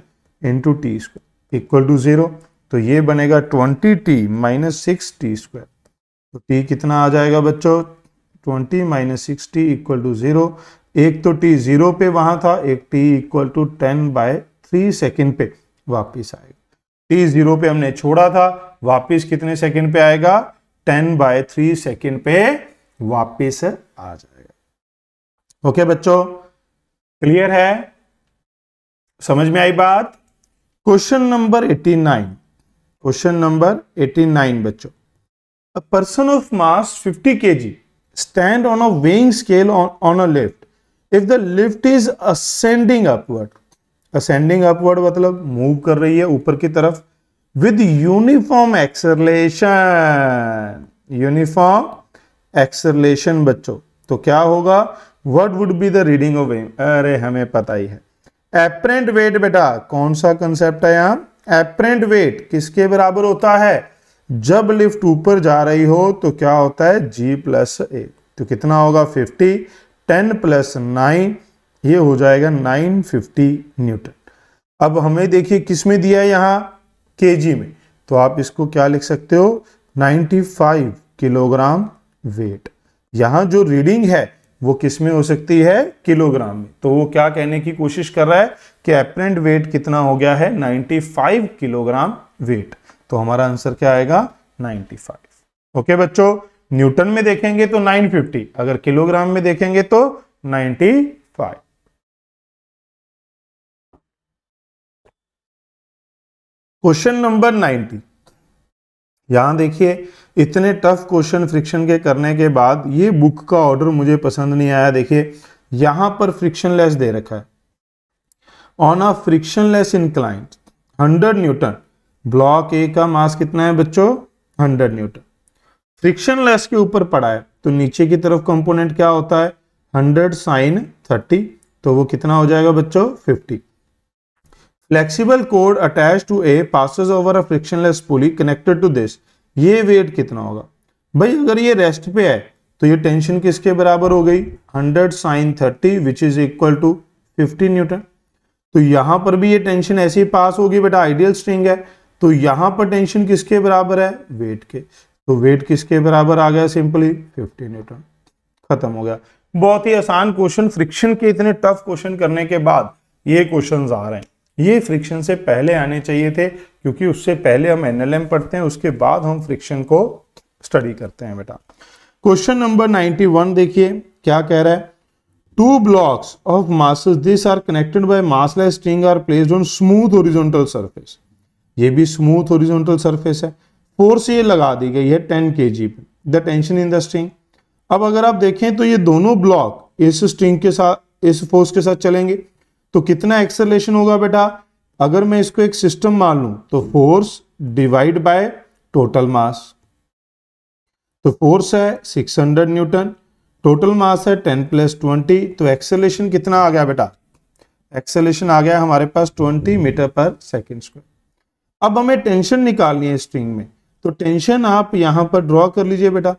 into T square equal to zero तो ये बनेगा twenty T minus six T square तो टी कितना आ जाएगा बच्चों twenty minus six T equal to zero एक तो टी जीरो पे वहां था एक T equal to ten by three second पे वापिस आएगा टी जीरो पे हमने छोड़ा था वापिस कितने सेकेंड पे आएगा टेन बाय थ्री सेकेंड पे वापिस आ जाएगा ओके okay, बच्चों क्लियर है समझ में आई बात क्वेश्चन नंबर 89 क्वेश्चन नंबर 89 बच्चों a person of mass 50 kg stand on a weighing scale on, on a lift if the lift is ascending upward ascending मतलब मूव कर रही है ऊपर की तरफ with uniform acceleration uniform acceleration बच्चों तो क्या होगा what would be the reading of M अरे हमें पता ही है एपरेंट वेट बेटा कौन सा कंसेप्ट है यहाँ एपरेंट वेट किसके बराबर होता है जब लिफ्ट ऊपर जा रही हो तो क्या होता है जी प्लस ए तो कितना होगा 50 10 प्लस नाइन ये हो जाएगा 950 न्यूटन अब हमें देखिए किसमें दिया है यहां के में तो आप इसको क्या लिख सकते हो 95 किलोग्राम वेट यहां जो रीडिंग है वो किस में हो सकती है किलोग्राम में तो वो क्या कहने की कोशिश कर रहा है कि एपरेंट वेट कितना हो गया है 95 किलोग्राम वेट तो हमारा आंसर क्या आएगा 95 ओके बच्चों न्यूटन में देखेंगे तो 950 अगर किलोग्राम में देखेंगे तो 95 क्वेश्चन नंबर यहाँ देखिए इतने टफ क्वेश्चन फ्रिक्शन के करने के बाद ये बुक का ऑर्डर मुझे पसंद नहीं आया देखिए यहाँ पर फ्रिक्शन लेस दे रखा है on a frictionless incline hundred newton block A का मास कितना है बच्चों हंड्रेड न्यूटन फ्रिक्शन लेस के ऊपर पड़ा है तो नीचे की तरफ कंपोनेंट क्या होता है हंड्रेड साइन थर्टी तो वो कितना हो जाएगा बच्चों fifty flexible cord attached to A passes over a frictionless pulley connected to this ये वेट कितना होगा भाई अगर ये रेस्ट पे है तो ये टेंशन किसके बराबर हो गई 100 sine 30 which is equal to 50 newton तो यहां पर भी ये टेंशन ऐसे ही पास होगी बेटा आइडियल स्ट्रिंग है तो यहां पर टेंशन किसके बराबर है वेट के तो वेट किसके बराबर आ गया सिंपली 50 न्यूटन खत्म हो गया बहुत ही आसान क्वेश्चन फ्रिक्शन के इतने टफ क्वेश्चन करने के बाद ये क्वेश्चन आ रहे हैं ये फ्रिक्शन से पहले आने चाहिए थे क्योंकि उससे पहले हम एनएलएम पढ़ते हैं उसके बाद हम फ्रिक्शन को स्टडी करते हैं बेटा क्वेश्चन नंबर 91 देखिए क्या कह रहा है two blocks of masses this are connected by massless string are placed on smooth horizontal surface ये भी स्मूथ horizontal surface है फोर्स ये लगा दी गई है 10 kg पे the tension in the string अब अगर आप देखें तो ये दोनों ब्लॉक इस स्ट्रिंग के साथ इस फोर्स के साथ चलेंगे तो कितना एक्सेलेशन होगा बेटा अगर मैं इसको एक सिस्टम मान लू तो force divide by total mass तो फोर्स है 600 न्यूटन टोटल मास है 10 प्लस ट्वेंटी तो एक्सेलेशन कितना आ गया बेटा एक्सेलेशन आ गया हमारे पास 20 मीटर पर सेकेंड स्क्वायर अब हमें टेंशन निकालनी है स्ट्रिंग में तो टेंशन आप यहां पर ड्रॉ कर लीजिए बेटा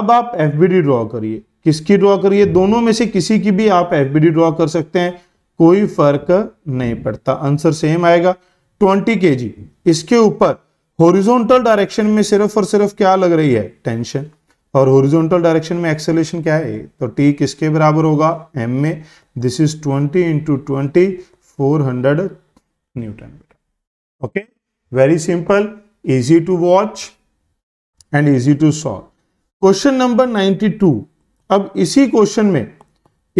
अब आप एफ ड्रॉ करिए किसकी ड्रॉ करिए दोनों में से किसी की भी आप एफ ड्रॉ कर सकते हैं कोई फर्क नहीं पड़ता आंसर सेम आएगा 20 के इसके ऊपर हॉरिजॉन्टल डायरेक्शन में सिर्फ और सिर्फ क्या लग रही है टेंशन और हॉरिजॉन्टल डायरेक्शन में एक्सेलेशन क्या है तो टी किसके बराबर होगा एम में this is 20 into twenty four hundred newton okay very simple easy to watch and easy to solve question number 92 अब इसी क्वेश्चन में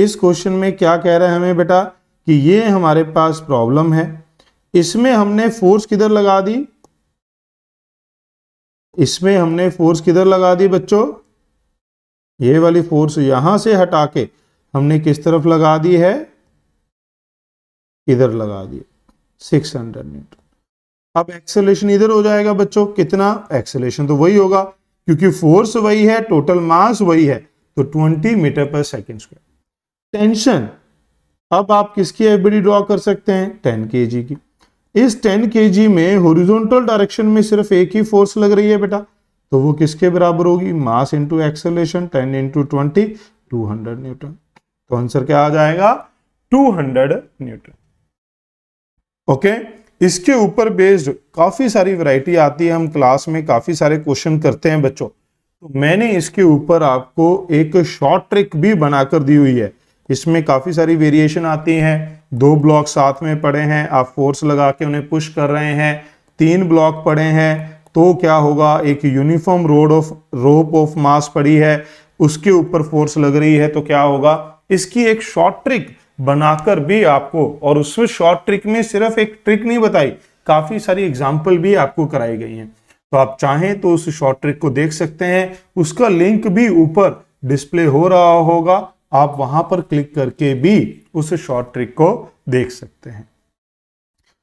इस क्वेश्चन में क्या कह रहा है हमें बेटा कि ये हमारे पास प्रॉब्लम है इसमें हमने फोर्स किधर लगा दी इसमें हमने फोर्स किधर लगा दी बच्चों ये वाली फोर्स यहां से हटा के हमने किस तरफ लगा दी है इधर लगा दी 600 न्यूटन अब एक्सेलेशन इधर हो जाएगा बच्चों कितना एक्सेलेशन तो वही होगा क्योंकि फोर्स वही है टोटल मास वही है तो 20 metre per second square tension अब आप किसकी बी ड्रॉ कर सकते हैं टेन के की इस टेन के में होरिजोनटल डायरेक्शन में सिर्फ एक ही फोर्स लग रही है बेटा तो वो किसके बराबर होगी mass into acceleration ten into twenty two hundred newton तो आंसर क्या आ जाएगा टू हंड्रेड न्यूटन ओके इसके ऊपर बेस्ड काफी सारी वैरायटी आती है हम क्लास में काफी सारे क्वेश्चन करते हैं बच्चों तो मैंने इसके ऊपर आपको एक शॉर्ट ट्रिक भी बनाकर दी हुई है इसमें काफ़ी सारी वेरिएशन आती हैं दो ब्लॉक साथ में पड़े हैं आप फोर्स लगा के उन्हें पुश कर रहे हैं तीन ब्लॉक पड़े हैं तो क्या होगा एक uniform rod of rope of mass पड़ी है उसके ऊपर फोर्स लग रही है तो क्या होगा इसकी एक शॉर्ट ट्रिक बनाकर भी आपको और उसमें शॉर्ट ट्रिक में सिर्फ एक ट्रिक नहीं बताई काफी सारी एग्जाम्पल भी आपको कराई गई हैं तो आप चाहें तो उस शॉर्ट ट्रिक को देख सकते हैं उसका लिंक भी ऊपर डिस्प्ले हो रहा होगा आप वहां पर क्लिक करके भी उस शॉर्ट ट्रिक को देख सकते हैं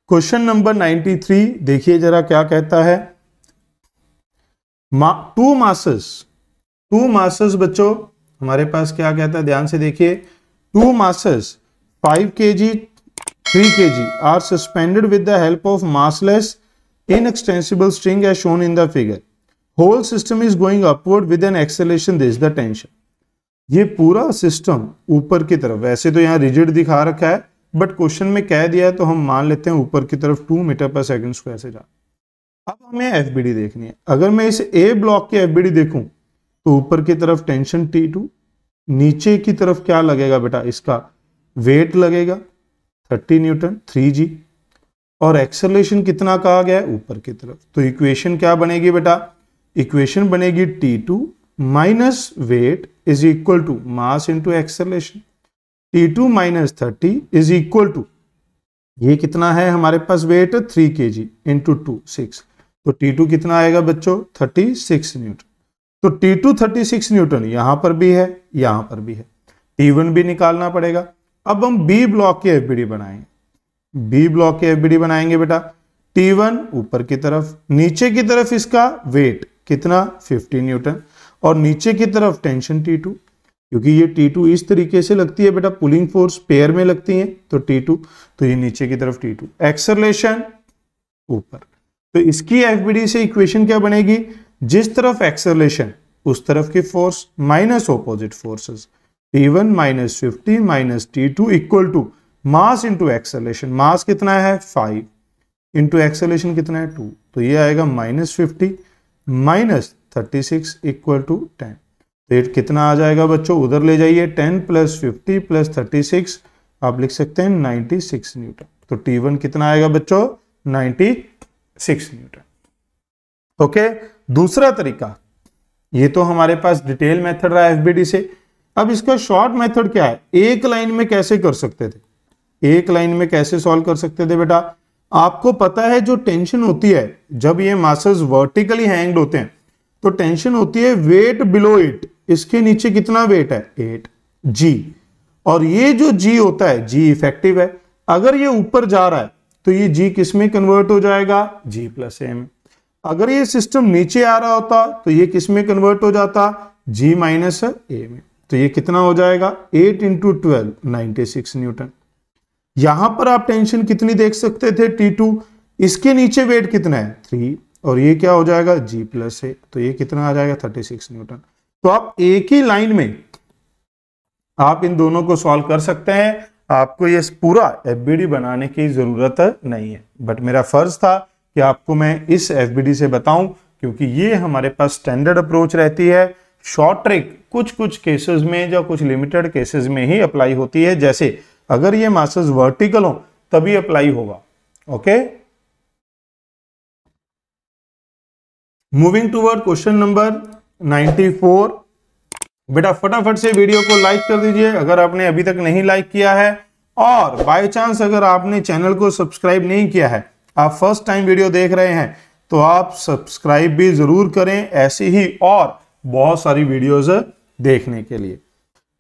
क्वेश्चन नंबर 93 देखिए जरा क्या कहता है टू मासस टू मासस बच्चों हमारे पास क्या कहता है ध्यान से देखिए to MASS five K kg three के kg are suspended with the help of massless inextensible string as shown in the figure whole system is going upward with an acceleration this the tension ये पूरा system ऊपर की तरफ वैसे तो यहाँ rigid दिखा रखा है बट क्वेश्चन में कह दिया है तो हम मान लेते हैं ऊपर की तरफ two metre per second square से जा अब हमें एफ देखनी है अगर मैं इस ए ब्लॉक की एफ देखूं तो ऊपर की तरफ टेंशन टी टू नीचे की तरफ क्या लगेगा बेटा इसका वेट लगेगा 30 न्यूटन 3g और एक्सलेशन कितना कहा गया है ऊपर की तरफ तो इक्वेशन क्या बनेगी बेटा इक्वेशन बनेगी T two minus weight is equal to mass into acceleration T two minus thirty is equal to ये कितना है हमारे पास वेट थ्री के जी इंटू टू सिक्स तो टू कितना आएगा बच्चों थर्टी सिक्स न्यूटन तो टू थर्टी सिक्स न्यूटन यहां पर भी है यहां पर भी है टी वन भी निकालना पड़ेगा अब हम बी ब्लॉक की डी बनाएंगे बी ब्लॉक की एफबीडी बनाएंगे बेटा वन ऊपर की तरफ नीचे की तरफ इसका वेट कितना फिफ्टी न्यूटन और नीचे की तरफ टेंशन टी टू क्योंकि ये टी टू इस तरीके से लगती है बेटा पुलिंग फोर्स पेयर में लगती है तो टी टू तो ये नीचे की तरफ टी टू एक्सरलेशन ऊपर तो इसकी एफ से इक्वेशन क्या बनेगी जिस तरफ एक्सरलेशन उस तरफ की force minus opposite forces T one minus fifty minus T two equal to mass into acceleration mass कितना है फाइव इंटू एक्सलेशन कितना है टू तो ये आएगा minus fifty minus thirty six equal to ten तो एट कितना आ जाएगा बच्चों उधर ले जाइए ten plus fifty plus thirty six आप लिख सकते हैं नाइन्टी सिक्स न्यूटन तो टी वन कितना आएगा बच्चों नाइन्टी सिक्स न्यूटन ओके दूसरा तरीका ये तो हमारे पास डिटेल मेथड रहा एफबीडी से अब इसका शॉर्ट मेथड क्या है एक लाइन में कैसे कर सकते थे एक लाइन में कैसे सॉल्व कर सकते थे बेटा आपको पता है जो टेंशन होती है जब ये मासस वर्टिकली हैंग्ड होते हैं तो टेंशन होती है वेट बिलो एट इसके नीचे कितना वेट है एट जी और ये जो जी होता है जी इफेक्टिव है अगर ये ऊपर जा रहा है तो ये जी किस में कन्वर्ट हो जाएगा जी प्लस ए में अगर ये सिस्टम नीचे आ रहा होता तो ये किस में कन्वर्ट हो जाता जी माइनस ए में तो ये कितना हो जाएगा eight into twelve ninety six newton यहां पर आप टेंशन कितनी देख सकते थे टी टू इसके नीचे वेट कितना है थ्री और ये क्या हो जाएगा जी प्लस ए तो ये कितना आ जाएगा थर्टी सिक्स न्यूटन तो आप एक ही लाइन में आप इन दोनों को सॉल्व कर सकते हैं आपको ये पूरा एफ बनाने की जरूरत नहीं है बट मेरा फर्ज था कि आपको मैं इस एफ से बताऊं क्योंकि ये हमारे पास स्टैंडर्ड अप्रोच रहती है शॉर्ट ट्रिक कुछ कुछ केसेस में या कुछ लिमिटेड केसेस में ही अप्लाई होती है जैसे अगर ये मासस वर्टिकल हो तभी अप्लाई होगा okay moving toward question number 94 बेटा फटाफट से वीडियो को लाइक कर दीजिए अगर आपने अभी तक नहीं लाइक किया है और बाय चांस अगर आपने चैनल को सब्सक्राइब नहीं किया है आप फर्स्ट टाइम वीडियो देख रहे हैं तो आप सब्सक्राइब भी जरूर करें ऐसे ही और बहुत सारी वीडियोज देखने के लिए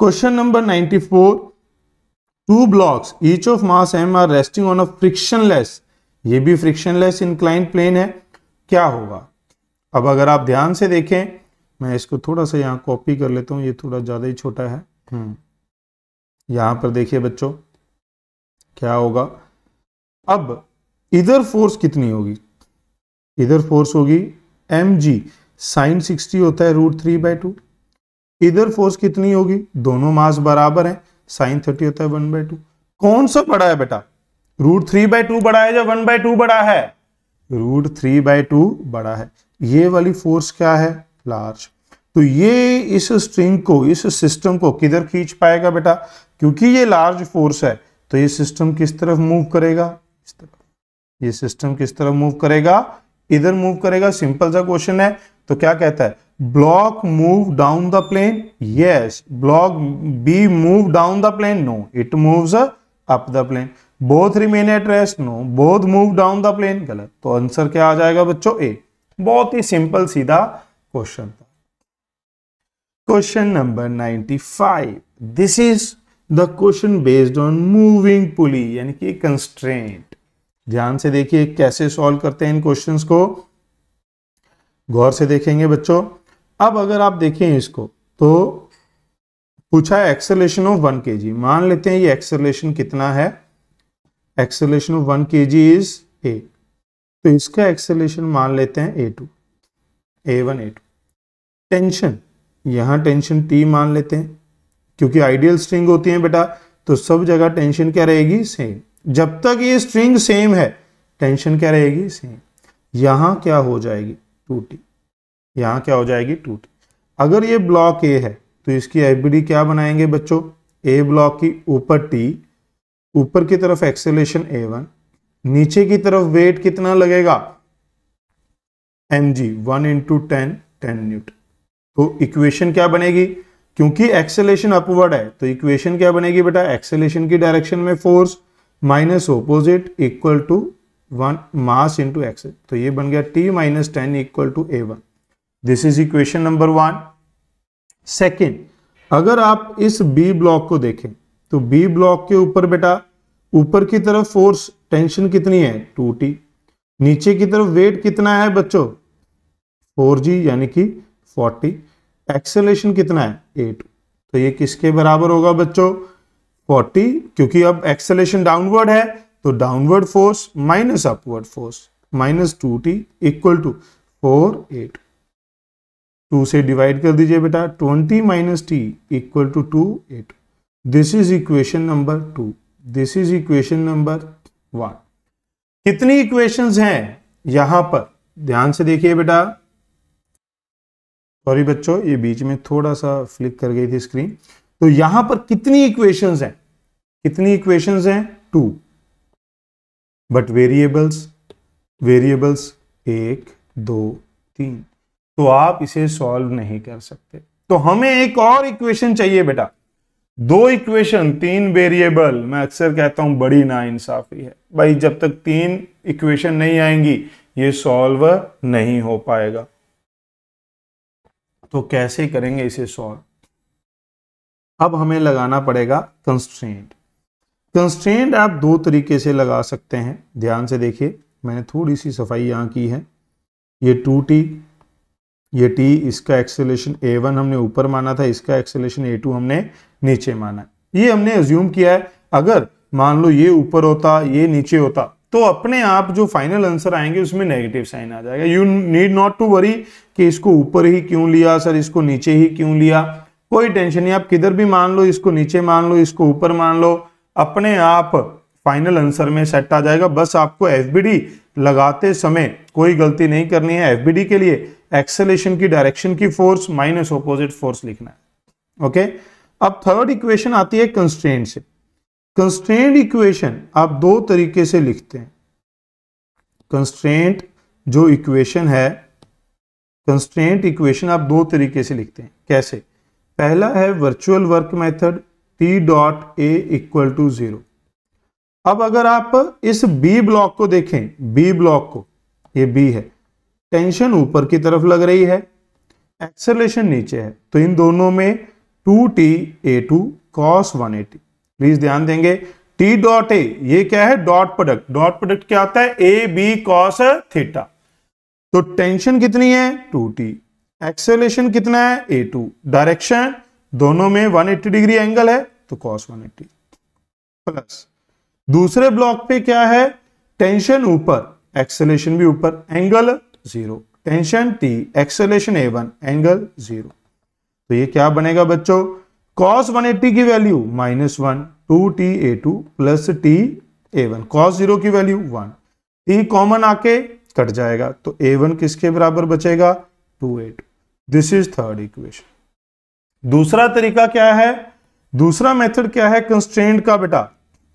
question number 94 two blocks each of mass M are resting on a frictionless ये भी फ्रिक्शनलेस इंक्लाइन प्लेन है क्या होगा अब अगर आप ध्यान से देखें मैं इसको थोड़ा सा यहाँ कॉपी कर लेता हूँ ये थोड़ा ज़्यादा ही छोटा है हम्म। यहां पर देखिए बच्चों क्या होगा अब इधर फोर्स कितनी होगी इधर फोर्स होगी एम जी साइन सिक्सटी होता है रूट थ्री बाई टू इधर फोर्स कितनी होगी दोनों मास बराबर है साइन थर्टी होता है वन बाय टू कौन सा बड़ा है बेटा रूट थ्री बाय टू बड़ा है या वन बाय टू बड़ा है रूट थ्री बाई टू बड़ा है ये वाली फोर्स क्या है लार्ज तो ये इस स्ट्रिंग को इस सिस्टम को किधर खींच पाएगा बेटा क्योंकि ये लार्ज फोर्स है तो ये सिस्टम किस तरफ मूव करेगा इस तरफ ये सिस्टम किस तरफ मूव करेगा इधर मूव करेगा सिंपल सा क्वेश्चन है तो क्या कहता है block move down the plane yes block B move down the plane no it moves up the plane both remain at rest no both move down the plane गलत तो answer क्या आ जाएगा बच्चों ए बहुत ही सिंपल सीधा question था question number 95 this is the question based on moving pulley यानी कि कंस्ट्रेंट ध्यान से देखिए कैसे सॉल्व करते हैं इन क्वेश्चंस को गौर से देखेंगे बच्चों अब अगर आप देखें इसको तो पूछा है एक्सेलेशन ऑफ वन के मान लेते हैं ये एक्सेलेशन कितना है acceleration of one K ji is a तो इसका एक्सेलेशन मान लेते हैं A two A one A two tension यहां टेंशन टी मान लेते हैं क्योंकि आइडियल स्ट्रिंग होती है बेटा तो सब जगह टेंशन क्या रहेगी सेम जब तक ये स्ट्रिंग सेम है टेंशन क्या रहेगी सेम यहां क्या हो जाएगी टू टी यहां क्या हो जाएगी टू टी अगर ये ब्लॉक ए है तो इसकी एफ क्या बनाएंगे बच्चों ए ब्लॉक की ऊपर टी ऊपर की तरफ एक्सेलेशन ए वन नीचे की तरफ वेट कितना लगेगा M G one into ten ten newton तो इक्वेशन क्या बनेगी क्योंकि एक्सेलेशन अपवर्ड है तो इक्वेशन क्या बनेगी बेटा एक्सेलेशन की डायरेक्शन में force minus opposite equal to one mass into acceleration तो ये बन गया T minus ten equal to A one this is equation number one second अगर आप इस बी ब्लॉक को देखें तो बी ब्लॉक के ऊपर बेटा ऊपर की तरफ फोर्स टेंशन कितनी है टू टी नीचे की तरफ वेट कितना है बच्चों फोर जी यानी कि फोर्टी एक्सेलेशन कितना है एट तो ये किसके बराबर होगा बच्चों फोर्टी क्योंकि अब एक्सेलेशन डाउनवर्ड है तो downward force minus upward force minus two T equal to four eight two से डिवाइड कर दीजिए बेटा twenty minus T equal to two eight this is equation number two this is equation number one कितनी equations हैं यहां पर ध्यान से देखिए बेटा सॉरी बच्चों ये बीच में थोड़ा सा फ्लिक कर गई थी स्क्रीन तो यहां पर कितनी इक्वेशंस हैं कितनी इक्वेशंस हैं टू बट वेरिएबल्स वेरिएबल्स एक दो तीन तो आप इसे सॉल्व नहीं कर सकते तो हमें एक और इक्वेशन चाहिए बेटा दो इक्वेशन तीन वेरिएबल मैं अक्सर कहता हूं बड़ी नाइंसाफी है भाई जब तक तीन इक्वेशन नहीं आएंगी ये सॉल्व नहीं हो पाएगा तो कैसे करेंगे इसे सॉल्व अब हमें लगाना पड़ेगा कंस्ट्रेंट कंस्ट्रेंट आप दो तरीके से लगा सकते हैं ध्यान से देखिए मैंने थोड़ी सी सफाई यहां की है ये टू टी ये t इसका एक्सेलेशन ए वन हमने ऊपर माना था इसका एक्सेलेशन ए टू हमने नीचे माना ये हमने एज्यूम किया है अगर मान लो ये ऊपर होता ये नीचे होता तो अपने आप जो फाइनल आंसर आएंगे उसमें नेगेटिव साइन आ जाएगा you need not to worry कि इसको ऊपर ही क्यों लिया सर इसको नीचे ही क्यों लिया कोई टेंशन नहीं आप किधर भी मान लो इसको नीचे मान लो इसको ऊपर मान लो अपने आप फाइनल आंसर में सेट आ जाएगा बस आपको एफ लगाते समय कोई गलती नहीं करनी है एफबीडी के लिए एक्सेलेशन की डायरेक्शन की फोर्स माइनस ऑपोजिट फोर्स लिखना है ओके अब थर्ड इक्वेशन आती है कंस्ट्रेंट से कंस्ट्रेंट इक्वेशन आप दो तरीके से लिखते हैं कंस्ट्रेंट जो इक्वेशन है कंस्ट्रेंट इक्वेशन आप दो तरीके से लिखते हैं कैसे पहला है virtual work method T dot A equal to zero अब अगर आप इस बी ब्लॉक को देखें बी ब्लॉक को ये बी है टेंशन ऊपर की तरफ लग रही है एक्सेलेशन नीचे है तो इन दोनों में two T A two cos one eighty please ध्यान देंगे टी डॉट ए ये क्या है डॉट प्रोडक्ट डॉट प्रोडक्ट क्या होता है ए बी कॉस थीटा तो टेंशन कितनी है टू टी एक्सेलेशन कितना है ए टू डायरेक्शन दोनों में 180 डिग्री एंगल है तो कॉस 180 प्लस दूसरे ब्लॉक पे क्या है टेंशन ऊपर एक्सेलेशन भी ऊपर angle zero tension T acceleration A one angle zero तो ये क्या बनेगा बच्चों कॉस 180 की value minus one two T A two plus T A one cos zero की वैल्यू वन टी कॉमन आके कट जाएगा तो ए वन किसके बराबर बचेगा two A two this is third equation दूसरा तरीका क्या है दूसरा मेथड क्या है कंस्ट्रेंट का बेटा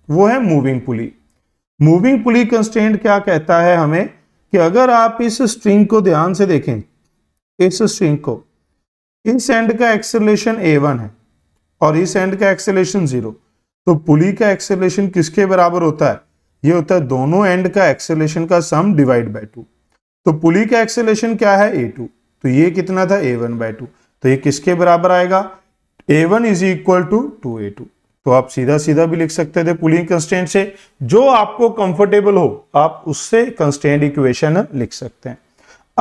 वो है moving pulley moving pulley constraint क्या कहता है हमें कि अगर आप इस स्ट्रिंग को ध्यान से देखें इस स्ट्रिंग को इस एंड का एक्सेलेशन ए वन है और इस एंड का एक्सेलेशन जीरो तो पुली का एक्सेलेशन किसके बराबर होता है ये होता है दोनों एंड का एक्सेलेशन का सम डिवाइड बाय टू तो पुली का एक्सेलेशन क्या है ए टू तो ये कितना था ए वन बाय टू तो ये किसके बराबर आएगा A one is equal to two A two तो आप सीधा सीधा भी लिख सकते थे पुलिंग कंस्टेंट से जो आपको कंफर्टेबल हो आप उससे कंस्टेंट इक्वेशन लिख सकते हैं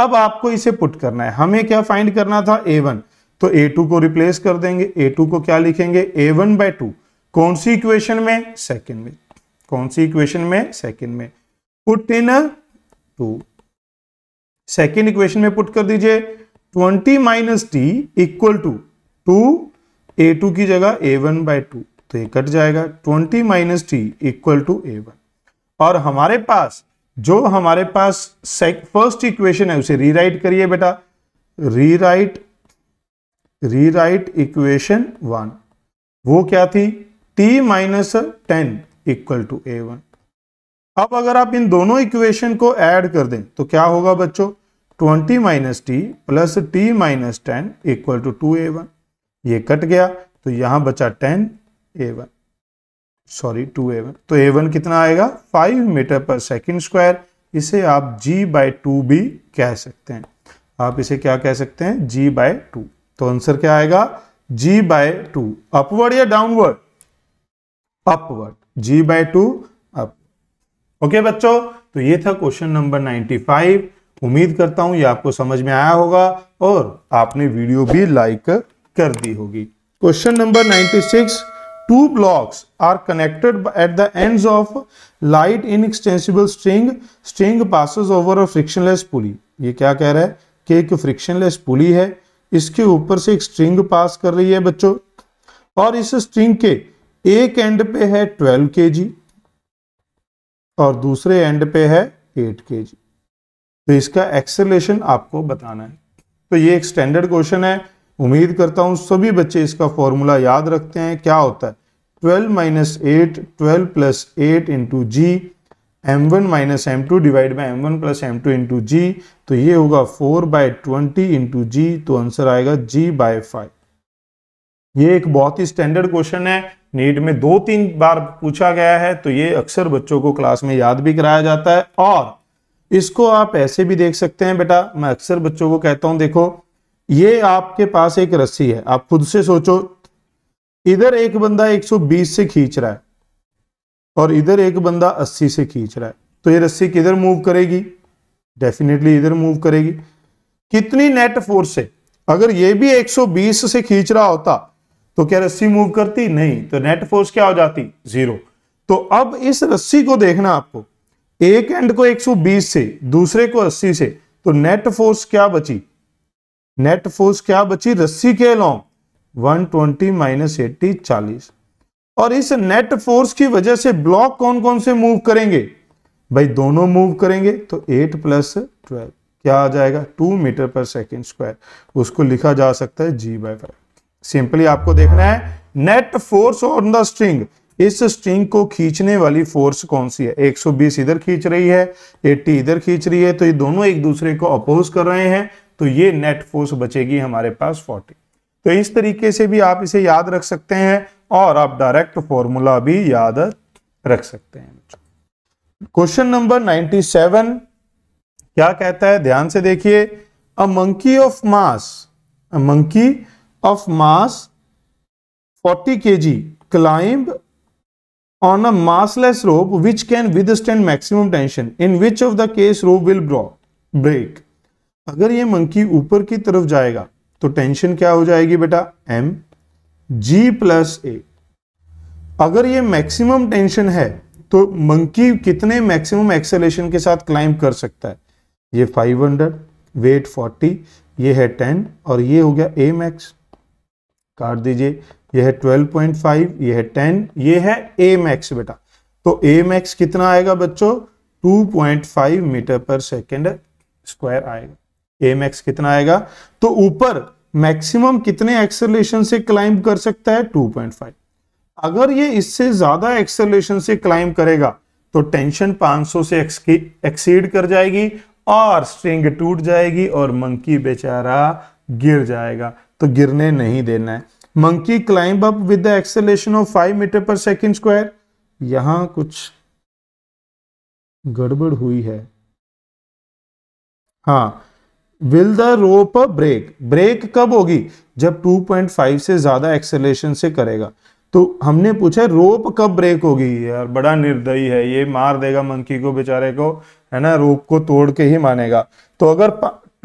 अब आपको इसे पुट करना है हमें क्या फाइंड करना था ए वन तो ए टू को रिप्लेस कर देंगे ए टू को क्या लिखेंगे ए वन बाय टू कौन सी इक्वेशन में सेकेंड में कौन सी इक्वेशन में सेकेंड में put into second equation में पुट कर दीजिए twenty minus T equal to two A two की जगह ए वन बाय टू तो ये कट जाएगा twenty minus T equal to A one और हमारे पास जो हमारे पास फर्स्ट इक्वेशन है उसे रीराइट करिए बेटा रीराइट रीराइट इक्वेशन वन वो क्या थी T minus ten equal to A one अब अगर आप इन दोनों इक्वेशन को ऐड कर दें तो क्या होगा बच्चों twenty minus T plus T minus ten equal to two A one ये कट गया तो यहां बचा ten A one sorry two A one तो ए वन कितना आएगा five metre per second square इसे आप जी बाय टू भी कह सकते हैं आप इसे क्या कह सकते हैं जी बाय टू तो आंसर क्या आएगा जी बाय टू अपवर्ड या downward upward G by two up okay बच्चों तो ये था क्वेश्चन नंबर फाइव उम्मीद करता हूं ये आपको समझ में आया होगा और आपने वीडियो भी लाइक कर दी होगी question number six two blocks are connected at the ends of light inextensible string string passes over a frictionless pulley ये क्या कह रहा है कि एक फ्रिक्शनलेस पुली है इसके ऊपर से एक स्ट्रिंग पास कर रही है बच्चों और इस स्ट्रिंग के एक एंड पे है 12 के और दूसरे एंड पे है 8 के तो इसका एक्सेलेशन आपको बताना है तो ये एक स्टैंडर्ड क्वेश्चन है उम्मीद करता हूँ सभी बच्चे इसका फॉर्मूला याद रखते हैं क्या होता है twelve minus eight twelve plus eight into G M one minus M two divide by M one plus M two into G तो ये होगा four by twenty into G तो आंसर आएगा जी बाय फाइव ये एक बहुत ही standard question है नीट में दो तीन बार पूछा गया है तो ये अक्सर बच्चों को क्लास में याद भी कराया जाता है और इसको आप ऐसे भी देख सकते हैं बेटा मैं अक्सर बच्चों को कहता हूँ देखो ये आपके पास एक रस्सी है आप खुद से सोचो इधर एक बंदा 120 से खींच रहा है और इधर एक बंदा 80 से खींच रहा है तो ये रस्सी किधर मूव करेगी डेफिनेटली इधर मूव करेगी कितनी नेट फोर्स है अगर ये भी 120 से खींच रहा होता तो क्या रस्सी मूव करती नहीं तो नेट फोर्स क्या हो जाती जीरो तो अब इस रस्सी को देखना आपको एक एंड को 120 से दूसरे को 80 से तो नेट फोर्स क्या बची नेट फोर्स क्या बची रस्सी के लॉन्ग 120 ट्वेंटी माइनस एट्टी चालीस और इस नेट फोर्स की वजह से ब्लॉक कौन कौन से मूव करेंगे भाई दोनों मूव करेंगे तो 8 प्लस ट्वेल्व क्या आ जाएगा 2 मीटर पर सेकेंड स्क्वायर उसको लिखा जा सकता है जी बाय फाइव सिंपली आपको देखना है net force on the string इस स्ट्रिंग को खींचने वाली फोर्स कौन सी है 120 इधर खींच रही है 80 इधर खींच रही है तो ये दोनों एक दूसरे को अपोज कर रहे हैं तो ये नेट फोर्स बचेगी हमारे पास फोर्टी तो इस तरीके से भी आप इसे याद रख सकते हैं और आप डायरेक्ट फॉर्मूला भी याद रख सकते हैं क्वेश्चन नंबर 97 क्या कहता है ध्यान से देखिए a monkey of mass a monkey of mass 40 kg climbed on a massless rope which can maximum tension in which of the case rope will will break अगर ये मंकी ऊपर की तरफ जाएगा तो टेंशन क्या हो जाएगी बेटा एम जी प्लस ए अगर ये मैक्सिमम टेंशन है तो मंकी कितने मैक्सिमम एक्सेलेशन के साथ क्लाइंब कर सकता है ये 500 वेट 40 ये है 10 और ये हो गया ए मैक्स काट दीजिए ये है 12.5 ये है 10 ये है ए मैक्स बेटा तो ए मैक्स कितना आएगा बच्चों 2.5 मीटर पर सेकेंड स्क्वायर आएगा ए मैक्स कितना आएगा तो ऊपर मैक्सिमम कितने एक्सेलेशन से क्लाइंब कर सकता है 2.5 अगर ये इससे ज्यादा एक्सेलेशन से क्लाइंब करेगा तो टेंशन 500 से एक्सीड कर जाएगी और स्ट्रिंग टूट जाएगी और मंकी बेचारा गिर जाएगा तो गिरने नहीं देना है monkey climb up with the acceleration of 5 meter per second square यहां कुछ गड़बड़ हुई है हाँ will the rope break break कब होगी जब 2.5 से ज्यादा एक्सेलेशन से करेगा तो हमने पूछा रोप कब ब्रेक होगी यार बड़ा निर्दयी है ये मार देगा मंकी को बेचारे को है ना रोप को तोड़ के ही मानेगा तो अगर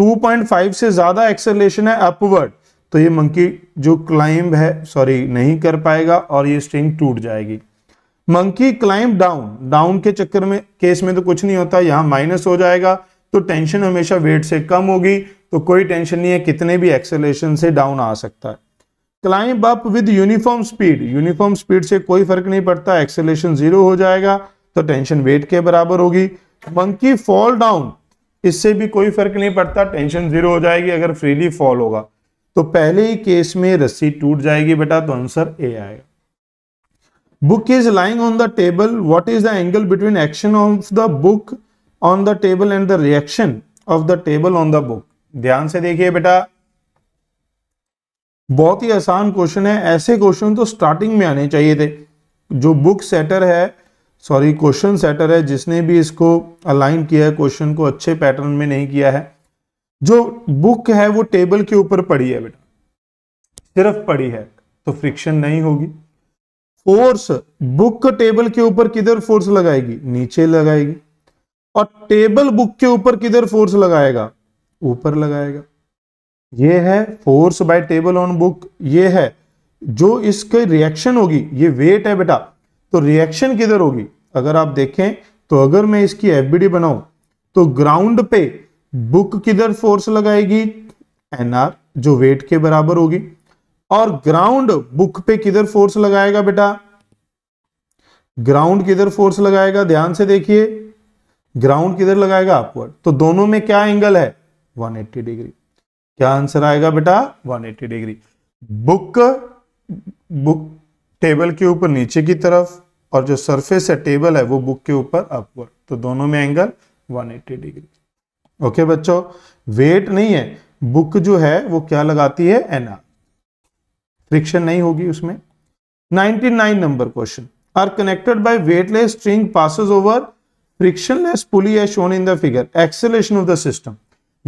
2.5 से ज्यादा एक्सेलेशन है अपवर्ड तो ये मंकी जो क्लाइंब है सॉरी नहीं कर पाएगा और ये स्ट्रिंग टूट जाएगी मंकी क्लाइंब डाउन डाउन के चक्कर में केस में तो कुछ नहीं होता यहां माइनस हो जाएगा तो टेंशन हमेशा वेट से कम होगी तो कोई टेंशन नहीं है कितने भी एक्सेलेशन से डाउन आ सकता है climb up with uniform speed uniform speed से कोई फर्क नहीं पड़ता एक्सेलेशन जीरो हो जाएगा तो टेंशन वेट के बराबर होगी मंकी फॉल डाउन इससे भी कोई फर्क नहीं पड़ता टेंशन जीरो हो जाएगी अगर फ्रीली फॉल होगा तो पहले ही केस में रस्सी टूट जाएगी बेटा तो आंसर ए आएगा book is lying on the table what is the angle between action of the book on the table and the reaction of the table on the book ध्यान से देखिए बेटा बहुत ही आसान क्वेश्चन है ऐसे क्वेश्चन तो स्टार्टिंग में आने चाहिए थे जो बुक सेटर है सॉरी क्वेश्चन सेटर है जिसने भी इसको अलाइन किया है क्वेश्चन को अच्छे पैटर्न में नहीं किया है जो बुक है वो टेबल के ऊपर पड़ी है बेटा सिर्फ पड़ी है तो फ्रिक्शन नहीं होगी फोर्स बुक टेबल के ऊपर किधर फोर्स लगाएगी नीचे लगाएगी और टेबल बुक के ऊपर किधर फोर्स लगाएगा ऊपर लगाएगा ये है force by table on book ये है जो इसके रिएक्शन होगी ये वेट है बेटा तो रिएक्शन किधर होगी अगर आप देखें तो अगर मैं इसकी एफबीडी बनाऊं तो ग्राउंड पे बुक किधर फोर्स लगाएगी एनआर जो वेट के बराबर होगी और ग्राउंड बुक पे किधर फोर्स लगाएगा बेटा ग्राउंड किधर फोर्स लगाएगा ध्यान से देखिए ग्राउंड किधर लगाएगा अपवर्ड तो दोनों में क्या एंगल है 180 डिग्री क्या आंसर आएगा बेटा 180 डिग्री बुक बुक टेबल के ऊपर नीचे की तरफ और जो सरफेस है टेबल है वो बुक के ऊपर अपवर्ड तो दोनों में एंगल 180 डिग्री ओके बच्चों वेट नहीं है बुक जो है वो क्या लगाती है एनआर फ्रिक्शन नहीं होगी उसमें 99 number question are connected by weightless string passes over frictionless pulley है shown in the figure acceleration of the system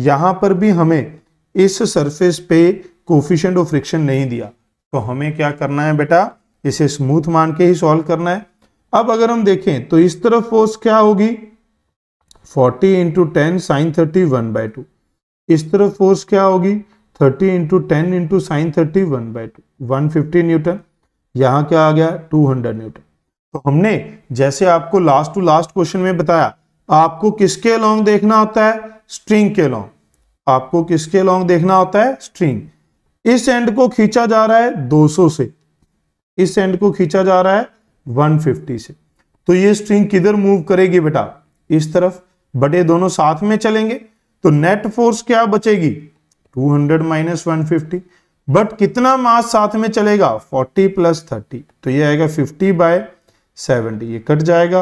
यहां पर भी हमें इस सरफेस पे कोफिशेंट ऑफ फ्रिक्शन नहीं दिया तो हमें क्या करना है बेटा इसे स्मूथ मान के ही सॉल्व करना है अब अगर हम देखें तो इस तरफ फोर्स क्या होगी 40 into ten sine thirty one by two इस तरफ फोर्स क्या होगी 30 into ten into sine thirty one by two one newton यहाँ क्या आ गया 200 न्यूटन तो हमने जैसे आपको लास्ट टू लास्ट क्वेश्चन में बताया आपको किसके लॉन्ग देखना होता है स्ट्रिंग के लॉन्ग आपको किसके लॉन्ग देखना होता है स्ट्रिंग इस एंड को खींचा जा रहा है 200 से इस एंड को खींचा जा रहा है 150 से तो ये स्ट्रिंग किधर मूव करेगी बेटा इस तरफ बटे दोनों साथ में चलेंगे तो नेट फोर्स क्या बचेगी 200 हंड्रेड माइनस वन बट कितना मास साथ में चलेगा 40 प्लस थर्टी तो ये आएगा 50 बाय सेवेंटी ये कट जाएगा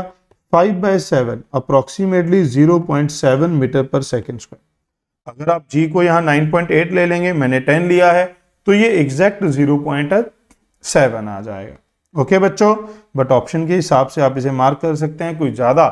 five by seven approximately zero point seven meter per second square अगर आप जी को यहाँ नाइन पॉइंट एट ले लेंगे मैंने टेन लिया है तो ये एग्जैक्ट जीरो पॉइंट सेवन आ जाएगा ओके बच्चों बट ऑप्शन के हिसाब से आप इसे मार्क कर सकते हैं कोई ज़्यादा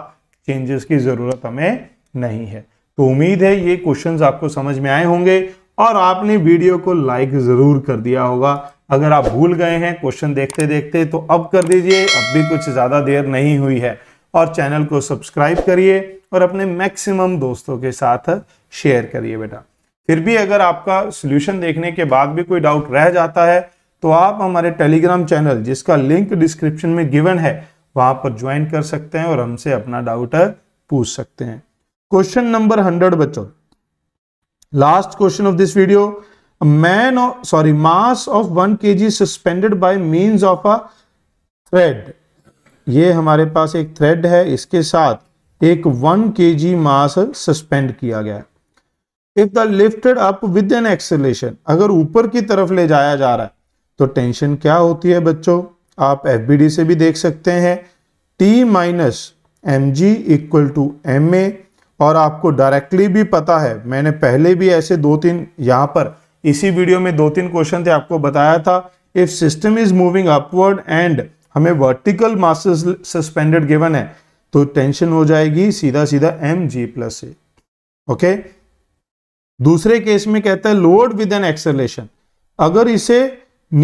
चेंजेस की ज़रूरत हमें नहीं है तो उम्मीद है ये क्वेश्चंस आपको समझ में आए होंगे और आपने वीडियो को लाइक ज़रूर कर दिया होगा अगर आप भूल गए हैं क्वेश्चन देखते देखते तो अब कर दीजिए अब भी कुछ ज़्यादा देर नहीं हुई है और चैनल को सब्सक्राइब करिए और अपने मैक्सिमम दोस्तों के साथ शेयर करिए बेटा फिर भी अगर आपका सोल्यूशन देखने के बाद भी कोई डाउट रह जाता है तो आप हमारे टेलीग्राम चैनल जिसका लिंक डिस्क्रिप्शन में गिवन है वहां पर ज्वाइन कर सकते हैं और हमसे अपना डाउट पूछ सकते हैं क्वेश्चन नंबर हंड्रेड बच्चों last question of this video man sorry mass of one K G suspended by mean of a thread ये हमारे पास एक थ्रेड है इसके साथ एक के जी मास सस्पेंड किया गया if the lifted up with an acceleration अगर ऊपर की तरफ ले जाया जा रहा है तो टेंशन क्या होती है बच्चों आप एफ से भी देख सकते हैं T minus M G equal to M A और आपको डायरेक्टली भी पता है मैंने पहले भी ऐसे दो तीन यहां पर इसी वीडियो में दो तीन क्वेश्चन थे आपको बताया था if system is moving upward and हमें वर्टिकल मासेस सस्पेंडेड गिवन है तो टेंशन हो जाएगी सीधा सीधा M G plus A okay दूसरे केस में कहता है लोड विद एन एक्सेलेशन अगर इसे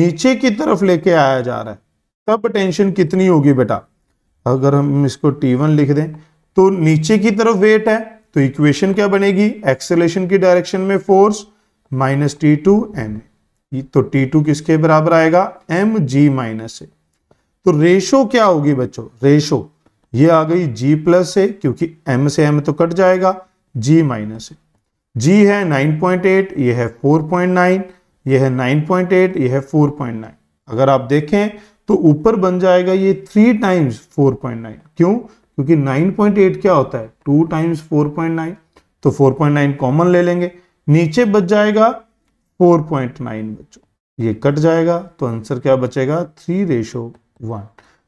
नीचे की तरफ लेके आया जा रहा है तब टेंशन कितनी होगी बेटा अगर हम इसको T1 लिख दें तो नीचे की तरफ वेट है तो इक्वेशन क्या बनेगी एक्सेलेशन की डायरेक्शन में force minus T two M तो टी टू किसके बराबर आएगा एम जी माइनस ए तो रेशो क्या होगी बच्चों रेशो ये आ गई जी प्लस ए क्योंकि एम से एम तो कट जाएगा जी माइनस ए जी है 9.8 ये है 4.9 ये है 9.8 ये है 4.9 अगर आप देखें तो ऊपर बन जाएगा ये थ्री टाइम्स 4.9 क्यों क्योंकि 9.8 क्या होता है टू टाइम्स 4.9 तो 4.9 कॉमन ले लेंगे नीचे बच जाएगा 4.9 बच्चों ये कट जाएगा तो आंसर क्या बचेगा थ्री रेशो वन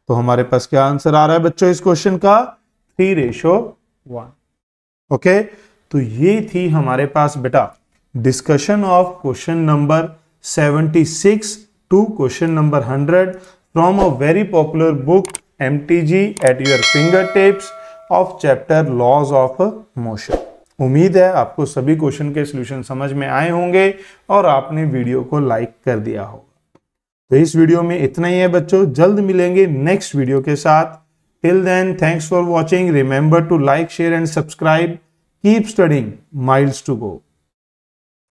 तो हमारे पास क्या आंसर आ रहा है बच्चों इस क्वेश्चन का थ्री रेशो वन ओके तो ये थी हमारे पास बेटा discussion of question number 76 to question number 100 from a very popular book G at your fingertips of chapter laws of motion उम्मीद है आपको सभी क्वेश्चन के सोल्यूशन समझ में आए होंगे और आपने वीडियो को लाइक कर दिया होगा तो इस वीडियो में इतना ही है बच्चों जल्द मिलेंगे नेक्स्ट वीडियो के साथ till then thanks for watching remember to like share and subscribe keep studying miles to go